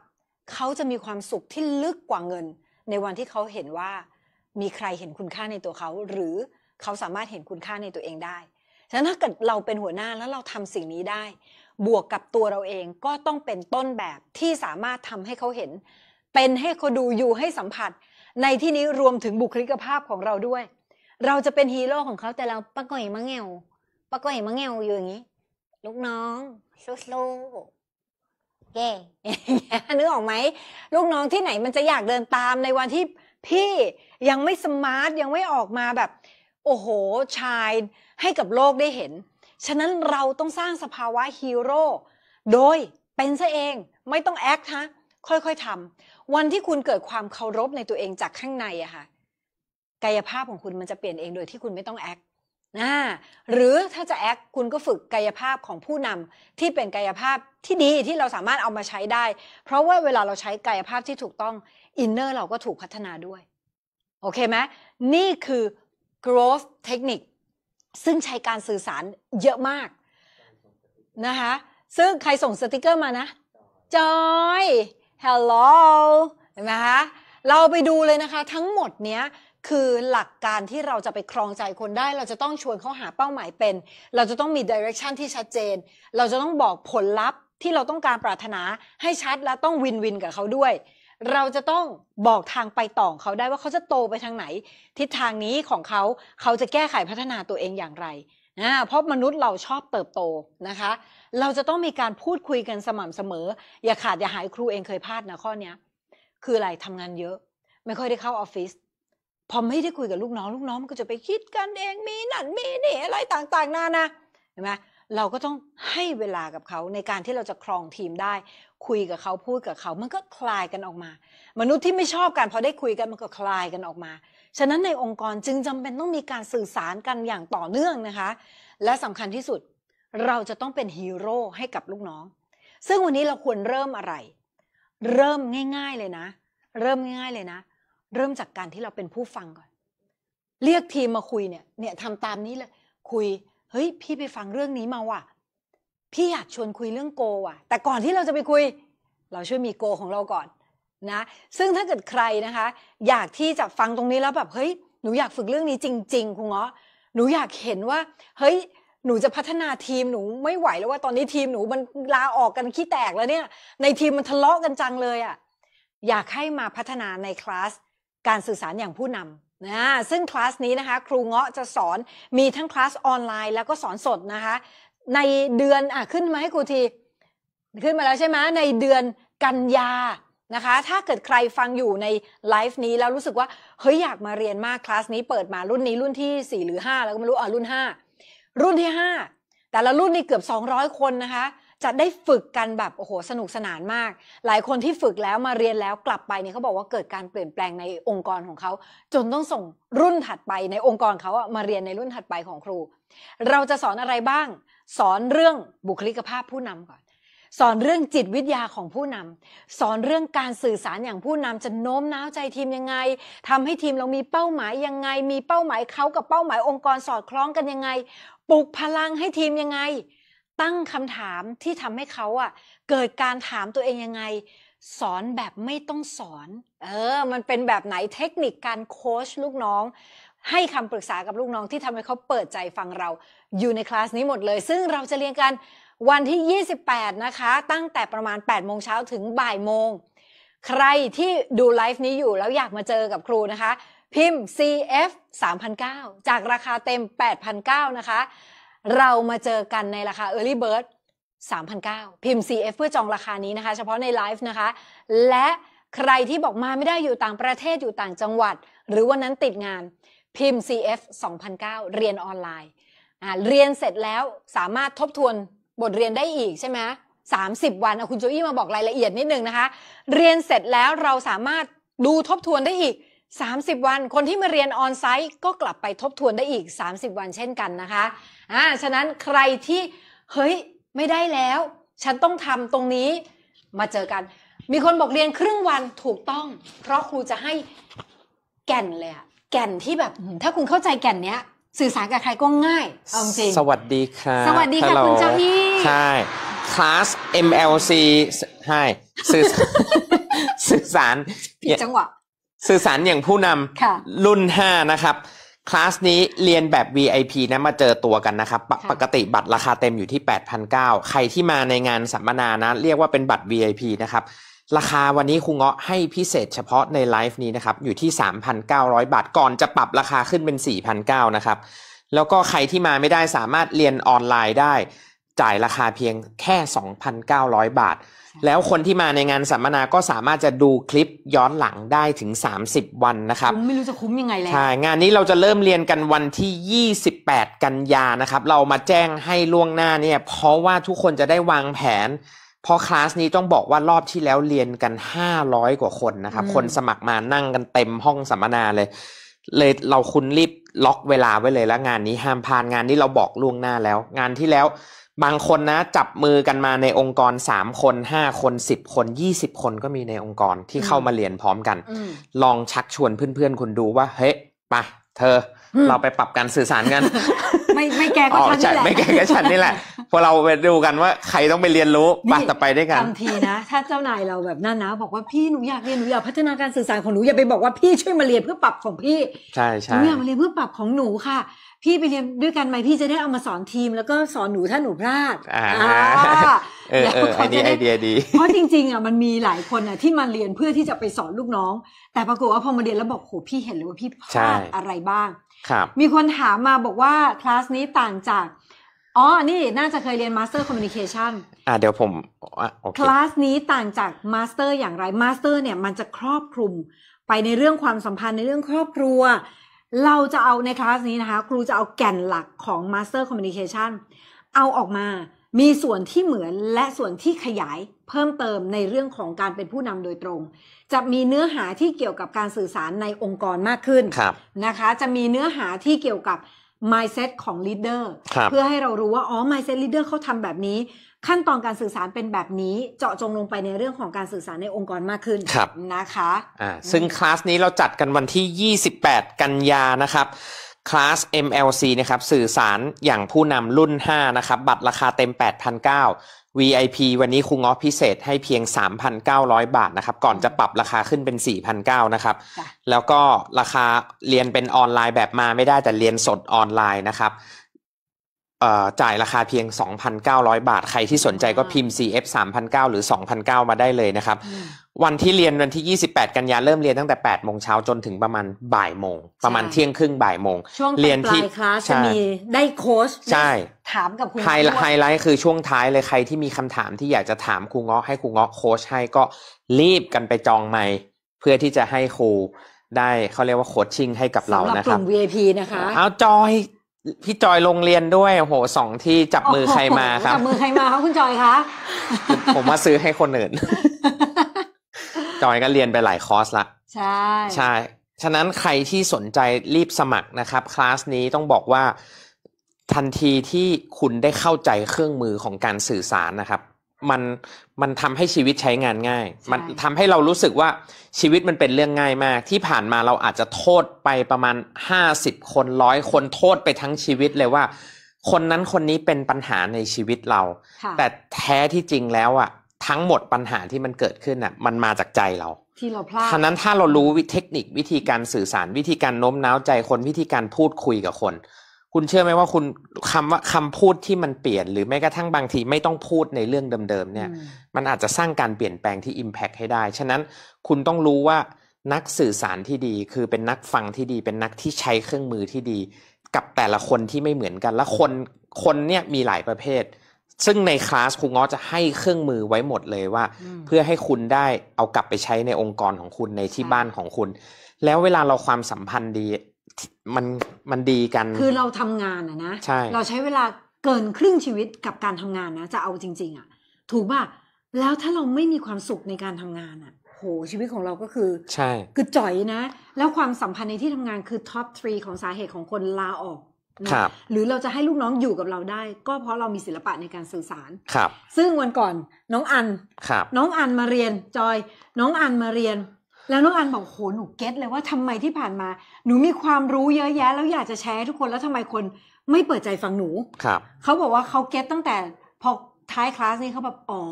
เขาจะมีความสุขที่ลึกกว่าเงิน ในวันที่เขาเห็นว่ามีใครเห็นคุณค่าในตัวเขาหรือเขาสามารถเห็นคุณค่าในตัวเองได้ ฉะนั้นถ้าเกิดเราเป็นหัวหน้าแล้วเราทำสิ่งนี้ได้ บวกกับตัวเราเองก็ต้องเป็นต้นแบบที่สามารถทำให้เขาเห็น เป็นให้เขาดูอยู่ให้สัมผัส ในที่นี้รวมถึงบุคลิกภาพของเราด้วย เราจะเป็นฮีโร่ของเขาแต่เราปะก่อยมะเงวปะก่อยมะเงวอยู่อย่างนี้ ลูกน้องสู้ๆเย่นึกออกไหมลูกน้องที่ไหนมันจะอยากเดินตามในวันที่ พี่ยังไม่สมาร์ทยังไม่ออกมาแบบโอ้โห ชาย ให้กับโลกได้เห็น ฉะนั้นเราต้องสร้างสภาวะฮีโร่โดยเป็นซะเอง ไม่ต้องแอคฮะค่อยๆทำวันที่คุณเกิดความเคารพในตัวเองจากข้างในอะค่ะ กายภาพของคุณมันจะเปลี่ยนเองโดยที่คุณไม่ต้องแอคนะหรือถ้าจะแอคคุณก็ฝึกกายภาพของผู้นำที่เป็นกายภาพที่ดีที่เราสามารถเอามาใช้ได้ เพราะว่าเวลาเราใช้กายภาพที่ถูกต้องอินเนอร์เราก็ถูกพัฒนาด้วยโอเคไหมนี่คือ growth technique ซึ่งใช้การสื่อสารเยอะมากนะคะซึ่งใครส่งสติกเกอร์มานะจอย hello เห็นไหมคะ เราไปดูเลยนะคะ ทั้งหมดเนี้ยคือหลักการที่เราจะไปครองใจคนได้ เราจะต้องชวนเขาหาเป้าหมายเป็น เราจะต้องมีดิเรกชันที่ชัดเจน เราจะต้องบอกผลลัพธ์ที่เราต้องการปรารถนาให้ชัดและต้องวินวินกับเขาด้วยเราจะต้องบอกทางไปต่อของเขาได้ว่าเขาจะโตไปทางไหน ทิศทางนี้ของเขาเขาจะแก้ไขพัฒนาตัวเองอย่างไรนะเพราะมนุษย์เราชอบเติบโตนะคะ เราจะต้องมีการพูดคุยกันสม่ำเสมอ อย่าขาดอย่าหายครูเองเคยพลาดนะข้อนี้คืออะไรทำงานเยอะ ไม่ค่อยได้เข้าออฟฟิศพอไม่ได้คุยกับลูกน้องลูกน้องมันก็จะไปคิดกันเองมีนั่นมีนี่อะไรต่างๆนานาเห็นไหมเราก็ต้องให้เวลากับเขาในการที่เราจะครองทีมได้คุยกับเขาพูดกับเขามันก็คลายกันออกมา มนุษย์ที่ไม่ชอบกันพอได้คุยกันมันก็คลายกันออกมา ฉะนั้นในองค์กรจึงจำเป็นต้องมีการสื่อสารกันอย่างต่อเนื่องนะคะ และสำคัญที่สุดเราจะต้องเป็นฮีโร่ให้กับลูกน้อง ซึ่งวันนี้เราควรเริ่มอะไร เริ่มง่ายๆเลยนะ เริ่มง่ายๆเลยนะ เริ่มจากการที่เราเป็นผู้ฟังก่อนเรียกทีมมาคุยเนี่ยเนี่ยทำตามนี้เลยคุยเฮ้ย พี่ไปฟังเรื่องนี้มาว่ะพี่อยากชวนคุยเรื่องโก อ่ะ แต่ก่อนที่เราจะไปคุย เราช่วยมีโกของเราก่อนนะ ซึ่งถ้าเกิดใครนะคะ อยากที่จะฟังตรงนี้แล้วแบบเฮ้ยหนูอยากฝึกเรื่องนี้จริงๆครูเงาะหนูอยากเห็นว่าเฮ้ยหนูจะพัฒนาทีมหนูไม่ไหวแล้วว่าตอนนี้ทีมหนูมันลาออกกันขี้แตกแล้วเนี่ยในทีมมันทะเลาะกันจังเลยอะ่ะอยากให้มาพัฒนาในคลาสการสื่อสารอย่างผู้นำนะ ซึ่งคลาสนี้นะคะครูเงาะจะสอนมีทั้งคลาสออนไลน์แล้วก็สอนสดนะคะในเดือนอ่ะขึ้นมาให้ครูที ขึ้นมาแล้วใช่ไหมในเดือนกันยานะคะ ถ้าเกิดใครฟังอยู่ในไลฟ์นี้แล้วรู้สึกว่าเฮ้ยอยากมาเรียนมากคลาสนี้เปิดมารุ่นนี้รุ่นที่4 หรือ 5 แล้วก็ไม่รู้อ่อรุ่น 5 รุ่นที่ 5 แต่ละรุ่นนี่เกือบ 200 คนนะคะ จะได้ฝึกกันแบบโอ้โหสนุกสนานมาก หลายคนที่ฝึกแล้วมาเรียนแล้วกลับไปเนี่ยเขาบอกว่าเกิดการเปลี่ยนแปลงในองค์กรของเขาจนต้องส่งรุ่นถัดไปในองค์กรเขาอะมาเรียนในรุ่นถัดไปของครู เราจะสอนอะไรบ้างสอนเรื่องบุคลิกภาพผู้นำก่อน สอนเรื่องจิตวิทยาของผู้นำสอนเรื่องการสื่อสารอย่างผู้นำจะโน้มน้าวใจทีมยังไงทำให้ทีมเรามีเป้าหมายยังไง มีเป้าหมายเขากับเป้าหมายองค์กรสอดคล้องกันยังไงปลุกพลังให้ทีมยังไง ตั้งคำถามที่ทำให้เขาอ่ะ เกิดการถามตัวเองยังไง สอนแบบไม่ต้องสอน เออ มันเป็นแบบไหนเทคนิคการโค้ชลูกน้องให้คำปรึกษากับลูกน้องที่ทำให้เขาเปิดใจฟังเรา อยู่ในคลาสนี้หมดเลย ซึ่งเราจะเรียนกันวันที่ 28 นะคะ ตั้งแต่ประมาณ 8 โมงเช้าถึงบ่ายโมง ใครที่ดูไลฟ์นี้อยู่แล้วอยากมาเจอกับครูนะคะ พิมพ์ CF 3,009จากราคาเต็ม8,009นะคะ เรามาเจอกันในราคา Early Bird 3,009พิมพ์ CF เพื่อจองราคานี้นะคะเฉพาะในไลฟ์นะคะ และใครที่บอกมาไม่ได้อยู่ต่างประเทศอยู่ต่างจังหวัด หรือวันนั้นติดงานพิมพ์ CF 2009 เรียนออนไลน์เรียนเสร็จแล้วสามารถทบทวนบทเรียนได้อีกใช่ไหมสามสิบวันคุณโจอี้มาบอกรายละเอียดนิดนึงนะคะ เรียนเสร็จแล้วเราสามารถดูทบทวนได้อีก 30 วัน คนที่มาเรียนออนไซต์ ก็กลับไปทบทวนได้อีก 30 วันเช่นกันนะคะ อ่า ฉะนั้นใครที่ เฮ้ย ไม่ได้แล้ว ฉันต้องทำตรงนี้ มาเจอกัน มีคนบอกเรียนครึ่งวันถูกต้อง เพราะครูจะให้แก่นเลยอะแก่นที่แบบถ้าคุณเข้าใจแก่นเนี้ย สื่อสารกับใครก็ง่ายเอาจริงสวัสดีค่ะสวัสดีค่ะ คุณเจ้าพี่ใช่คลาส MLC ใช่สื่อสื่อสารผิดจังหวะสื่อสารอย่างผู้นำรุ่น 5 นะครับ คลาสนี้เรียนแบบ VIP นะมาเจอตัวกันนะครับปปกติบัตรราคาเต็มอยู่ที่ 8,900 ใครที่มาในงานสัมมนานะ เรียกว่าเป็นบัตร VIP นะครับราคาวันนี้คุงเงาะให้พิเศษเฉพาะในไลฟ์นี้นะครับ อยู่ที่ 3,900 บาทก่อนจะปรับราคาขึ้นเป็น 4,900นะครับแล้วก็ใครที่มาไม่ได้สามารถเรียนออนไลน์ได้ จ่ายราคาเพียงแค่ 2,900 บาท แล้วคนที่มาในงานสัมมนาก็สามารถจะดูคลิปย้อนหลังได้ถึง 30 วันนะครับไม่รู้จะคุ้มยังไงแล้วใช่งานนี้เราจะเริ่มเรียนกันวันที่ 28 กันยานะครับ เรามาแจ้งให้ล่วงหน้าเนี่ย เพราะว่าทุกคนจะได้วางแผนพอคลาสนี้ต้องบอกว่ารอบที่แล้วเรียนกันห้าร้อยกว่าคนนะครับคนสมัครมานั่งกันเต็มห้องสัมมนาเลยเลย เราคุณรีบล็อกเวลาไว้เลยแล้วงานนี้ ห้ามพลาดงานนี้เราบอกล่วงหน้าแล้ว งานที่แล้ว บางคนนะ จับมือกันมาในองค์กรสามคนห้าคนสิบคนยี่สิบคนก็มีในองค์กรที่เข้ามาเรียนพร้อมกัน ลองชักชวนเพื่อนๆคุณดูว่า เฮ้ยปะเธอ เราไปปรับการสื่อสารกัน ไม่ไม่แกก็ฉันนี่แหละไม่แกก็ฉันนี่แหละพอเราไปดูกันว่าใครต้องไปเรียนรู้ปะต่อไปด้วยกันทันทีนะ ถ้าเจ้านายเราแบบนัานนาบอกว่าพี่หนูอยากเรียนหนูอยากพัฒนาการสื่อสารของหนูอย่าไปบอกว่าพี่ช่วยมาเรียนเพื่อปรับของพี่ ใช่ใช่หนูอยากมาเรียนเพื่อปรับของหนูค่ะ พี่ไปเรียนด้วยกันไหมพี่จะได้เอามาสอนทีม แล้วก็สอนหนูถ้าหนูพลาดอ่าเเไอเดียไอเดียดี เพราะจริงๆอ่ะมันมีหลายคนอ่ะที่มาเรียนเพื่อที่จะไปสอนลูกน้อง แต่ปรากฏว่าพอมาเรียนแล้วบอกโหพี่เห็นเลยว่าพี่พลาดอะไรบ้างมีคนถามมาบอกว่าคลาสนี้ต่างจากอ๋อ นี่น่าจะเคยเรียนมาสเตอร์คอมมิวนิเคชันอ่าเดี๋ยวผมโอเคคลาสนี้ต่างจากมาสเตอร์อย่างไรมาสเตอร์เนี่ยมันจะครอบคลุมไปในเรื่องความสัมพันธ์ในเรื่องครอบครัว เราจะเอาในคลาสนี้นะคะครูจะเอาแก่นหลักของมาสเตอร์คอมมิวนิเคชันเอาออกมา มีส่วนที่เหมือนและส่วนที่ขยายเพิ่มเติมในเรื่องของการเป็นผู้นำโดยตรง จะมีเนื้อหาที่เกี่ยวกับการสื่อสารในองค์กรมากขึ้นนะคะ จะมีเนื้อหาที่เกี่ยวกับ mindset ของ leader เพื่อให้เรารู้ว่าอ๋อ mindset leader เขาทำแบบนี้ ขั้นตอนการสื่อสารเป็นแบบนี้ เจาะจงลงไปในเรื่องของการสื่อสารในองค์กรมากขึ้นนะคะะซึ่งคลาสนี้เราจัดกันวันที่ 28 กันยานะครับคลาส MLC นะครับสื่อสารอย่างผู้นำรุ่น5นะครับ บัตรราคาเต็ม 8,900 VIP วันนี้คุงอ้อพิเศษให้เพียง 3,900 บาทนะครับ ก่อนจะปรับราคาขึ้นเป็น 4,900 นะครับ แล้วก็ราคาเรียนเป็นออนไลน์แบบมา ไม่ได้แต่เรียนสดออนไลน์นะครับจ่ายราคาเพียง 2,900 บาทใครที่สนใจก็พิมพ์ CF 3,900 หรือ 2,900 มาได้เลยนะครับวันที่เรียนวันที่ 28 กันยาเริ่มเรียนตั้งแต่8โมงเช้าจนถึงประมาณบ่ายโมงประมาณเที่ยงครึ่งบ่ายโมงช่วงเรียนที่คลาสจะมีได้โค้ชใช่ถามกับคุูไฮไฮไลท์คือช่วงท้ายเลยใครที่มีคำถามที่อยากจะถามครูเงาะให้ครูเงาะโค้ชให้ก็รีบกันไปจองใหม่เพื่อที่จะให้ครูได้เขาเรียกว่าโคชชิ่งให้กับเรานะครับกลุ่ม VIP นะคะ เอาจอยพี่จอยโรงเรียนด้วยโอ้โหสองที่จับมือใครมาครับจับ มือใครมาครับคุณจอยคะผมมาซื้อให้คนอื่นจอยก็เรียนไปหลายคอร์สละใช่ใช่ฉะนั้นใครที่สนใจรีบสมัครนะครับคลาสนี้ต้องบอกว่าทันทีที่คุณได้เข้าใจเครื่องมือของการสื่อสารนะครับมันมันทำให้ชีวิตใช้งานง่าย มันทำให้เรารู้สึกว่าชีวิตมันเป็นเรื่องง่ายมาก ที่ผ่านมาเราอาจจะโทษไปประมาณห้าสิบคนร้อยคนโทษไปทั้งชีวิตเลยว่า คนนั้นคนนี้เป็นปัญหาในชีวิตเรา แต่แท้ที่จริงแล้วอะ่ะทั้งหมดปัญหาที่มันเกิดขึ้นน่ะมันมาจากใจเรา ที่เราพลาดฉะนั้นถ้าเรารู้เทคนิควิธีการสื่อสาร วิธีการโน้มน้าวใจคนวิธีการพูดคุยกับคน คุณเชื่อไหมว่าคุณคำว่าคำพูดที่มันเปลี่ยน หรือแม้กระทั่งบางทีไม่ต้องพูดในเรื่องเดิมๆเนี่ยมันอาจจะสร้างการเปลี่ยนแปลงที่ Impact ให้ได้ฉะนั้นคุณต้องรู้ว่านักสื่อสารที่ดี คือเป็นนักฟังที่ดี เป็นนักที่ใช้เครื่องมือที่ดี กับแต่ละคนที่ไม่เหมือนกัน และคนคนเนี่ยมีหลายประเภทซึ่งในคลาสครูง้อจะให้เครื่องมือไว้หมดเลยว่า เพื่อให้คุณได้เอากลับไปใช้ในองค์กรของคุณในที่บ้านของคุณ แล้วเวลาเราความสัมพันธ์ดีมันมันดีกัน คือเราทำงานอะนะใช่เราใช้เวลาเกินครึ่งชีวิตกับการทำงานนะจะเอาจริง ๆอะถูกป่ะแล้วถ้าเราไม่มีความสุขในการทำงานอะโหชีวิตของเราก็คือ ใช่ คือจ่อยนะ แล้วความสัมพันธ์ในที่ทำงานคือท็อปทรีของสาเหตุของคนลาออกครับหรือเราจะให้ลูกน้องอยู่กับเราได้ ก็เพราะเรามีศิลปะในการสื่อสารครับ ซึ่งวันก่อนน้องอันครับน้องอันมาเรียนจอยน้องอันมาเรียน แล้วน้องอันบอกโหหนูเก็ตเลยว่าทำไมที่ผ่านมา หนูมีความรู้เยอะแยะแล้วอยากจะแชร์ทุกคนแล้วทำไมคนไม่เปิดใจฟังหนูครับเขาบอกว่าเขาเก็ตตั้งแต่พอท้ายคลาสนี่เขาแบบอ๋อ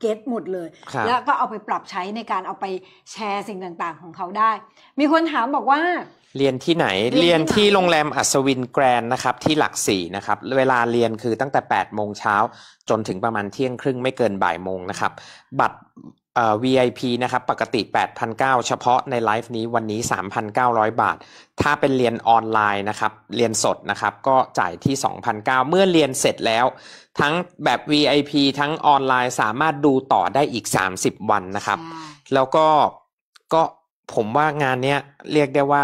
เก็ตหมดเลยแล้วก็เอาไปปรับใช้ในการเอาไปแชร์สิ่งต่างๆของเขาได้ มีคนถามบอกว่าเรียนที่ไหน เรียนที่โรงแรมอัศวินแกรนนะครับที่หลักสี่นะครับเวลาเรียนคือตั้งแต่8ปดโมงเช้า จนถึงประมาณเที่ยงครึ่งไม่เกินบ่ายโมงนะครับ บัตรเออ่ VIP นะครับปกติ 8,900เฉพาะในไลฟ์นี้วันนี้ 3,900 บาท ถ้าเป็นเรียนออนไลน์นะครับ เรียนสดนะครับก็จ่ายที่ 2,900เมื่อเรียนเสร็จแล้ว ทั้งแบบ VIP ทั้งออนไลน์สามารถดูต่อได้อีก30วันนะครับแล้วก็ก็ผมว่างานเนี้ยเรียกได้ว่า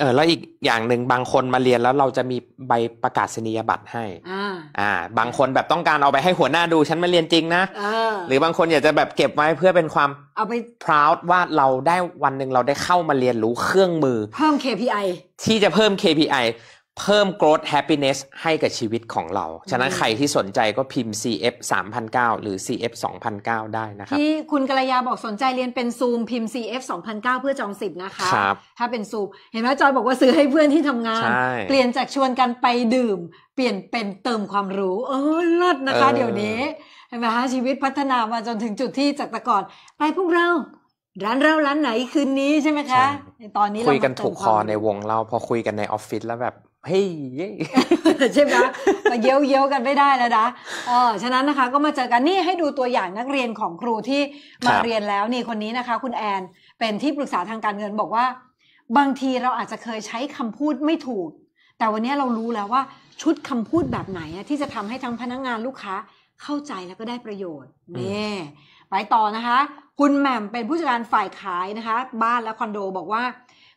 เออแล้วอีกอย่างหนึ่งบางคนมาเรียนแล้วเราจะมีใบประกาศนียบัตรให้อ่า บางคนแบบต้องการเอาไปให้หัวหน้าดูฉันมาเรียนจริงนะ หรือบางคนอยากจะแบบเก็บไว้เพื่อเป็นความ เอาไป proud ว่าเราได้วันหนึ่งเราได้เข้ามาเรียนรู้เครื่องมือ เพิ่ม KPI ที่จะเพิ่ม KPI เพิ่ม growth happiness ให้กับชีวิตของเรา ฉะนั้นใครที่สนใจก็พิมพ์ CF 3 0 0หรือ CF 2 0 0ได้นะครับที่คุณกระยาบอกสนใจเรียนเป็นซูมพิมพ์ CF 2 0 0เพื่อจองสิทธิ์นะคะคถ้าเป็นซูมเห็นไหมจอยบอกว่าซื้อให้เพื่อนที่ทำงาน เปลี่ยนจากชวนกันไปดื่ม เปลี่ยนเป็นเติมความรู้ เออเลิศนะคะเดี๋ยวนี้เห็นไหมคะชีวิตพัฒนามาจนถึงจุดที่จากตะก่อน ไปพวกเราร้านเล่าร้านไหนคืนนี้ใช่ไหมคะตอนนี้คุยกันถูกคอในวง เราพอคุยกันในออฟฟิศแล้วแบบเฮ้ยใช่ไหมมาเย้ยวเย้ยกันไม่ได้แล้วนะเออฉะนั้นนะคะก็มาเจอ กันนี่ให้ดูตัวอย่างนักเรียนของครูที่มาเรียนแล้วนี่คนนี้นะคะ คุณแอนเป็นที่ปรึกษาทางการเงินบอกว่าบางทีเราอาจจะเคยใช้คำพูดไม่ถูก แต่วันนี้เรารู้แล้วว่าชุดคำพูดแบบไหนที่จะทำให้ทั้งพนักงงานลูกค้าเข้าใจแล้วก็ได้ประโยชน์นี่ไปต่อนะคะ คุณแหม่มเป็นผู้จัดการฝ่ายขายนะคะ บ้านและคอนโดบอกว่า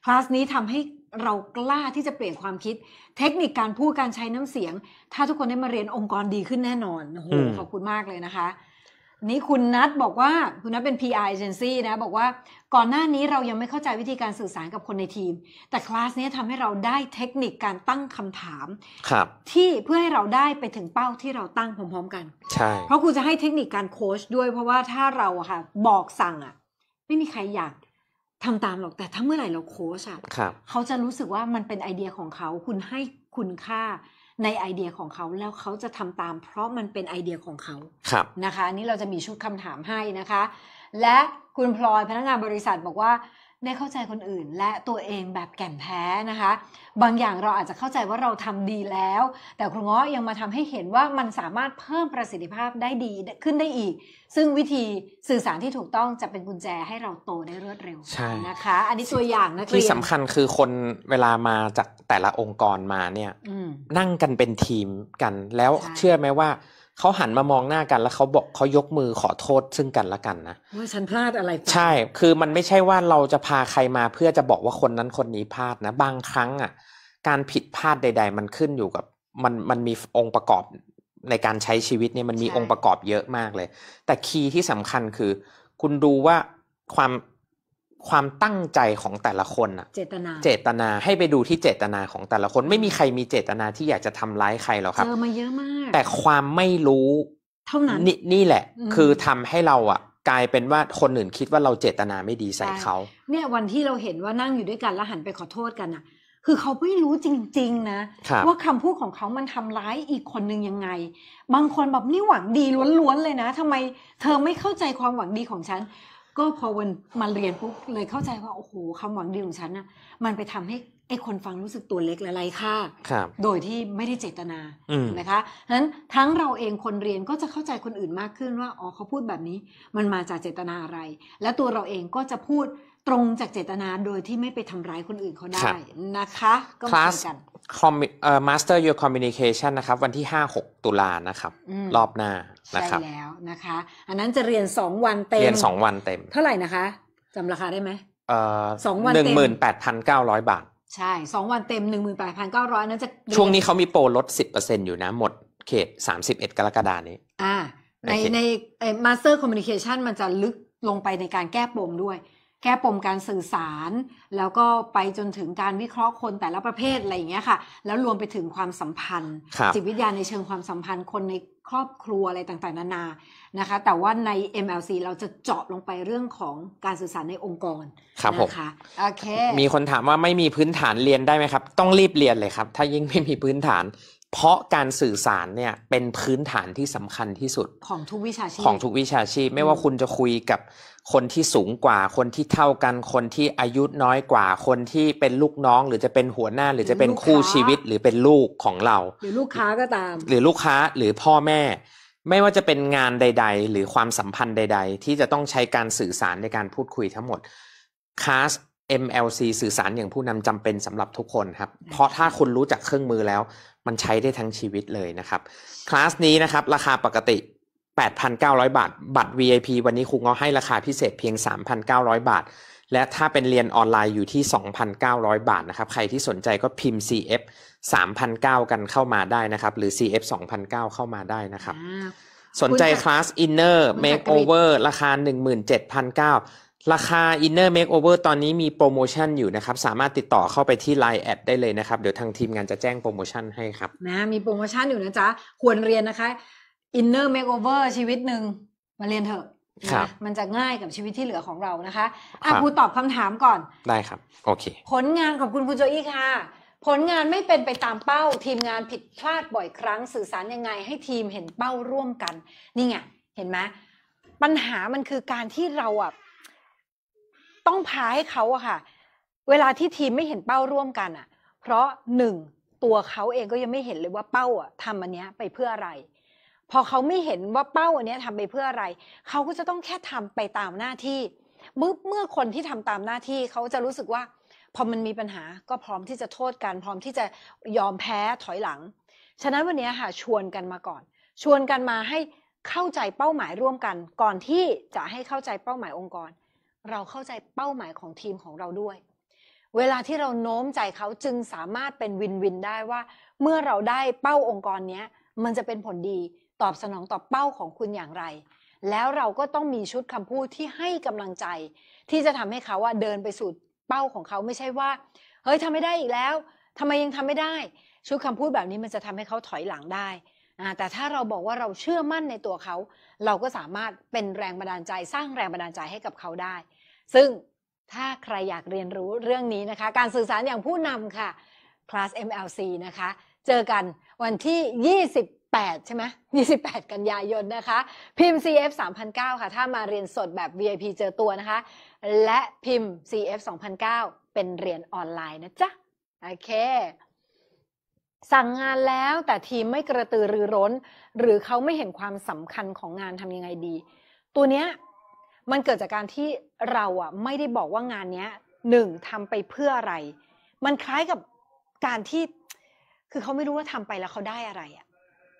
คลาสนี้ทำให้เรากล้าที่จะเปลี่ยนความคิด เทคนิคการพูดการใช้น้ำเสียง ถ้าทุกคนได้มาเรียนองค์กรดีขึ้นแน่นอนโอ้โหขอบคุณมากเลยนะคะ นี่คุณนัทบอกว่าคุณนัทเป็น PI agency นะ บอกว่าก่อนหน้านี้เรายังไม่เข้าใจวิธีการสื่อสารกับคนในทีม แต่คลาสนี้ทำให้เราได้เทคนิคการตั้งคำถามครับ ที่เพื่อให้เราได้ไปถึงเป้าที่เราตั้งพร้อมๆกันใช่เพราะครูจะให้เทคนิคการโค้ชด้วยเพราะว่าถ้าเราอะค่ะ บอกสั่งอะไม่มีใครอยากทำตามหรอกแต่ถ้าเมื่อไหร่เราโค้ชอะเขาจะรู้สึกว่ามันเป็นไอเดียของเขา คุณให้คุณค่าในไอเดียของเขาแล้วเขาจะทำตามเพราะมันเป็นไอเดียของเขา ครับ นะคะอันนี้เราจะมีชุดคำถามให้นะคะ และคุณพลอยพนักงานบริษัทบอกว่าได้เข้าใจคนอื่นและตัวเองแบบแก่นแท้นะคะ บางอย่างเราอาจจะเข้าใจว่าเราทำดีแล้ว แต่ครูง้อยังมาทำให้เห็นว่ามันสามารถเพิ่มประสิทธิภาพได้ดีขึ้นได้อีก ซึ่งวิธีสื่อสารที่ถูกต้องจะเป็นกุญแจให้เราโตได้รวดเร็วนะคะ อันนี้ตัวอย่างนะที่สำคัญคือคนเวลามาจากแต่ละองค์กรมาเนี่ยนั่งกันเป็นทีมกัน แล้วเชื่อไหมว่าเขาหันมามองหน้ากันแล้วเขาบอกเขายกมือขอโทษซึ่งกันและกัน นะว่าฉันพลาดอะไรใช่ คือมันไม่ใช่ว่าเราจะพาใครมาเพื่อจะบอกว่าคนนั้นคนนี้พลาดนะ บางครั้งอ่ะการผิดพลาดใดๆมันขึ้นอยู่กับ มันมันมีองค์ประกอบ ในการใช้ชีวิตเนี่ยมันมีองค์ประกอบเยอะมากเลย แต่คีย์ที่สำคัญคือคุณดูว่าความความตั้งใจของแต่ละคนอะเจตนา เจตนาให้ไปดูที่เจตนาของแต่ละคน ไม่มีใครมีเจตนาที่อยากจะทำร้ายใครหรอกครับเจอมาเยอะมาก แต่ความไม่รู้เท่านั้นนนี่แหละ คือทำให้เราอะกลายเป็นว่าคนอื่นคิดว่าเราเจตนาไม่ดีใส่เขา เนี่ยวันที่เราเห็นว่านั่งอยู่ด้วยกันแล้วหันไปขอโทษกันอะคือเขาไม่รู้จริงๆ นะว่าคำพูดของเขามันทำร้ายอีกคนนึงยังไง บางคนแบบนี่หวังดีล้วนๆเลยนะทำไมเธอไม่เข้าใจความหวังดีของฉันก็พอวันมาเรียนปุ๊บเลยเข้าใจว่าโอ้โหคำหวังดีของฉันน่ะมันไปทำให้ไอ้คนฟังรู้สึกตัวเล็กและไร้ค่าโดยที่ไม่ได้เจตนานะคะฉะนั้นทั้งเราเองคนเรียนก็จะเข้าใจคนอื่นมากขึ้นว่าอ๋อเขาพูดแบบนี้มันมาจากเจตนาอะไร และตัวเราเองก็จะพูดตรงจากเจตนาโดยที่ไม่ไปทำร้ายคนอื่นเขาได้นะคะ ก็เหมือนกันคอมเอ่อมาสเตอร์ยู c o m m u n น c a t i นะครับวันที่ห้าหกตุลานะครับ รอบหน้านะครับใช่แล้วนะคะอันนั้นจะเรียนสองวันเต็มเรียนสองวันเต็ม เท่าไหร่นะคะจำราคาได้ไหมเอ่อสองวันหนึ่งหมื่นแปดพันเก้าร้อยบาทใช่สองวันเต็มหนึ่งหมื่นแปดพันเก้าร้อยนั้นจะช่วงนี้เขามีโปรลดสิบเปอร์เซ็นอยู่นะ หมด เขตสามสิบเอ็ดกรกฎานี้ อ่า ในในมาสเตอร์คอมมิวนิเคชันมันจะลึกลงไปในการแก้ปมด้วยแก้ปมการสื่อสารแล้วก็ไปจนถึงการวิเคราะห์คนแต่ละประเภทอะไรอย่างเงี้ยค่ะ แล้วรวมไปถึงความสัมพันธ์จิตวิทยาในเชิงความสัมพันธ์ คนในครอบครัวอะไรต่างๆนานานะคะ แต่ว่าใน MLC เราจะเจาะลงไปเรื่องของการสื่อสารในองค์กรครับะคะโอเค มีคนถามว่าไม่มีพื้นฐานเรียนได้ไหมครับ ต้องรีบเรียนเลยครับ ถ้ายิ่งไม่มีพื้นฐาน เพราะการสื่อสารเนี่ยเป็นพื้นฐานที่สำคัญที่สุด ของทุกวิชาชีพของทุกวิชาชีพไม่ว่าคุณจะคุยกับคนที่สูงกว่าคนที่เท่ากันคนที่อายุน้อยกว่าคนที่เป็นลูกน้องหรือจะเป็นหัวหน้า หรือจะเป็นคู่ชีวิตหรือเป็นลูกของเรา หรือลูกค้าก็ตาม หรือลูกค้าหรือพ่อแม่ไม่ว่าจะเป็นงานใด ๆ หรือความสัมพันธ์ใด ๆ ที่จะต้องใช้การสื่อสารในการพูดคุยทั้งหมดคลาส MLC สื่อสารอย่างผู้นำจำเป็นสำหรับทุกคนครับเพราะถ้าคุณรู้จักเครื่องมือแล้ว มันใช้ได้ทั้งชีวิตเลยนะครับคลาสนี้นะครับราคาปกติ8,900 บาท บัตร VIP วันนี้ครูเงาให้ราคาพิเศษเพียง 3,900 บาท และถ้าเป็นเรียนออนไลน์อยู่ที่ 2,900 บาทนะครับ ใครที่สนใจก็พิมพ์ CF 3,900 กันเข้ามาได้นะครับ หรือ CF 2,900 เข้ามาได้นะครับ สนใจคลาส Inner Makeover ราคา 17,900 ราคา Inner Makeover ตอนนี้มีโปรโมชั่นอยู่นะครับ สามารถติดต่อเข้าไปที่ Line แอดได้เลยนะครับ เดี๋ยวทางทีมงานจะแจ้งโปรโมชั่นให้ครับ นะ มีโปรโมชั่นอยู่นะจ๊ะ ควรเรียนนะคะอินเนอร์เมคโอเวอร์ชีวิตหนึ่งมาเรียนเถอะนะมันจะง่ายกับชีวิตที่เหลือของเรานะคะอ่ะครูตอบคำถามก่อน ได้ครับ โอเค ผลงานของคุณคุณโจอี้ค่ะ ผลงานไม่เป็นไปตามเป้า ทีมงานผิดพลาดบ่อยครั้งสื่อสารยังไง ให้ทีมเห็นเป้าร่วมกัน นี่ไง เห็นไหมปัญหามันคือการที่เราอ่ะต้องพาให้เขาอะค่ะ เวลาที่ทีมไม่เห็นเป้าร่วมกันอะเพราะหนึ่งตัวเขาเองก็ยังไม่เห็นเลยว่าเป้าอะทำอันเนี้ย ไปเพื่ออะไรพอเขาไม่เห็นว่าเป้าอันนี้ทำไปเพื่ออะไร เขาก็จะต้องแค่ทำไปตามหน้าที่ เมื่อคนที่ทำตามหน้าที่เขาจะรู้สึกว่า พอมันมีปัญหาก็พร้อมที่จะโทษกันพร้อมที่จะยอมแพ้ถอยหลัง ฉะนั้นวันนี้ค่ะชวนกันมาก่อน ชวนกันมาให้เข้าใจเป้าหมายร่วมกันก่อนที่จะให้เข้าใจเป้าหมายองค์กร เราเข้าใจเป้าหมายของทีมของเราด้วย เวลาที่เราโน้มใจเขาจึงสามารถเป็นวินวินได้ว่า เมื่อเราได้เป้าองค์กรนี้มันจะเป็นผลดีตอบสนองต่อเป้าของคุณอย่างไร แล้วเราก็ต้องมีชุดคำพูดที่ให้กำลังใจ ที่จะทำให้เขาว่าเดินไปสู่เป้าของเขาไม่ใช่ว่าเฮ้ยทำไม่ได้อีกแล้วทำไมยังทำไม่ได้ ชุดคำพูดแบบนี้มันจะทำให้เขาถอยหลังได้แต่ถ้าเราบอกว่าเราเชื่อมั่นในตัวเขา เราก็สามารถเป็นแรงบันดาลใจสร้างแรงบันดาลใจให้กับเขาได้ ซึ่งถ้าใครอยากเรียนรู้เรื่องนี้นะคะ การสื่อสารอย่างผู้นำค่ะคลาส MLC นะคะ เจอกันวันที่8 ใช่ไหม28 กันยายนนะคะ พิมพ์ CF 3009ค่ะ ถ้ามาเรียนสดแบบ VIP เจอตัวนะคะ และพิมพ์ CF 2009เป็นเรียนออนไลน์นะจ๊ะ โอเค สั่งงานแล้วแต่ทีมไม่กระตือรือร้น หรือเขาไม่เห็นความสำคัญของงานทำยังไงดี ตัวเนี้ย มันเกิดจากการที่เราอะไม่ได้บอกว่างานเนี้ยหนึ่งทำไปเพื่ออะไร มันคล้ายกับการที่คือเขาไม่รู้ว่าทำไปแล้วเขาได้อะไรอะ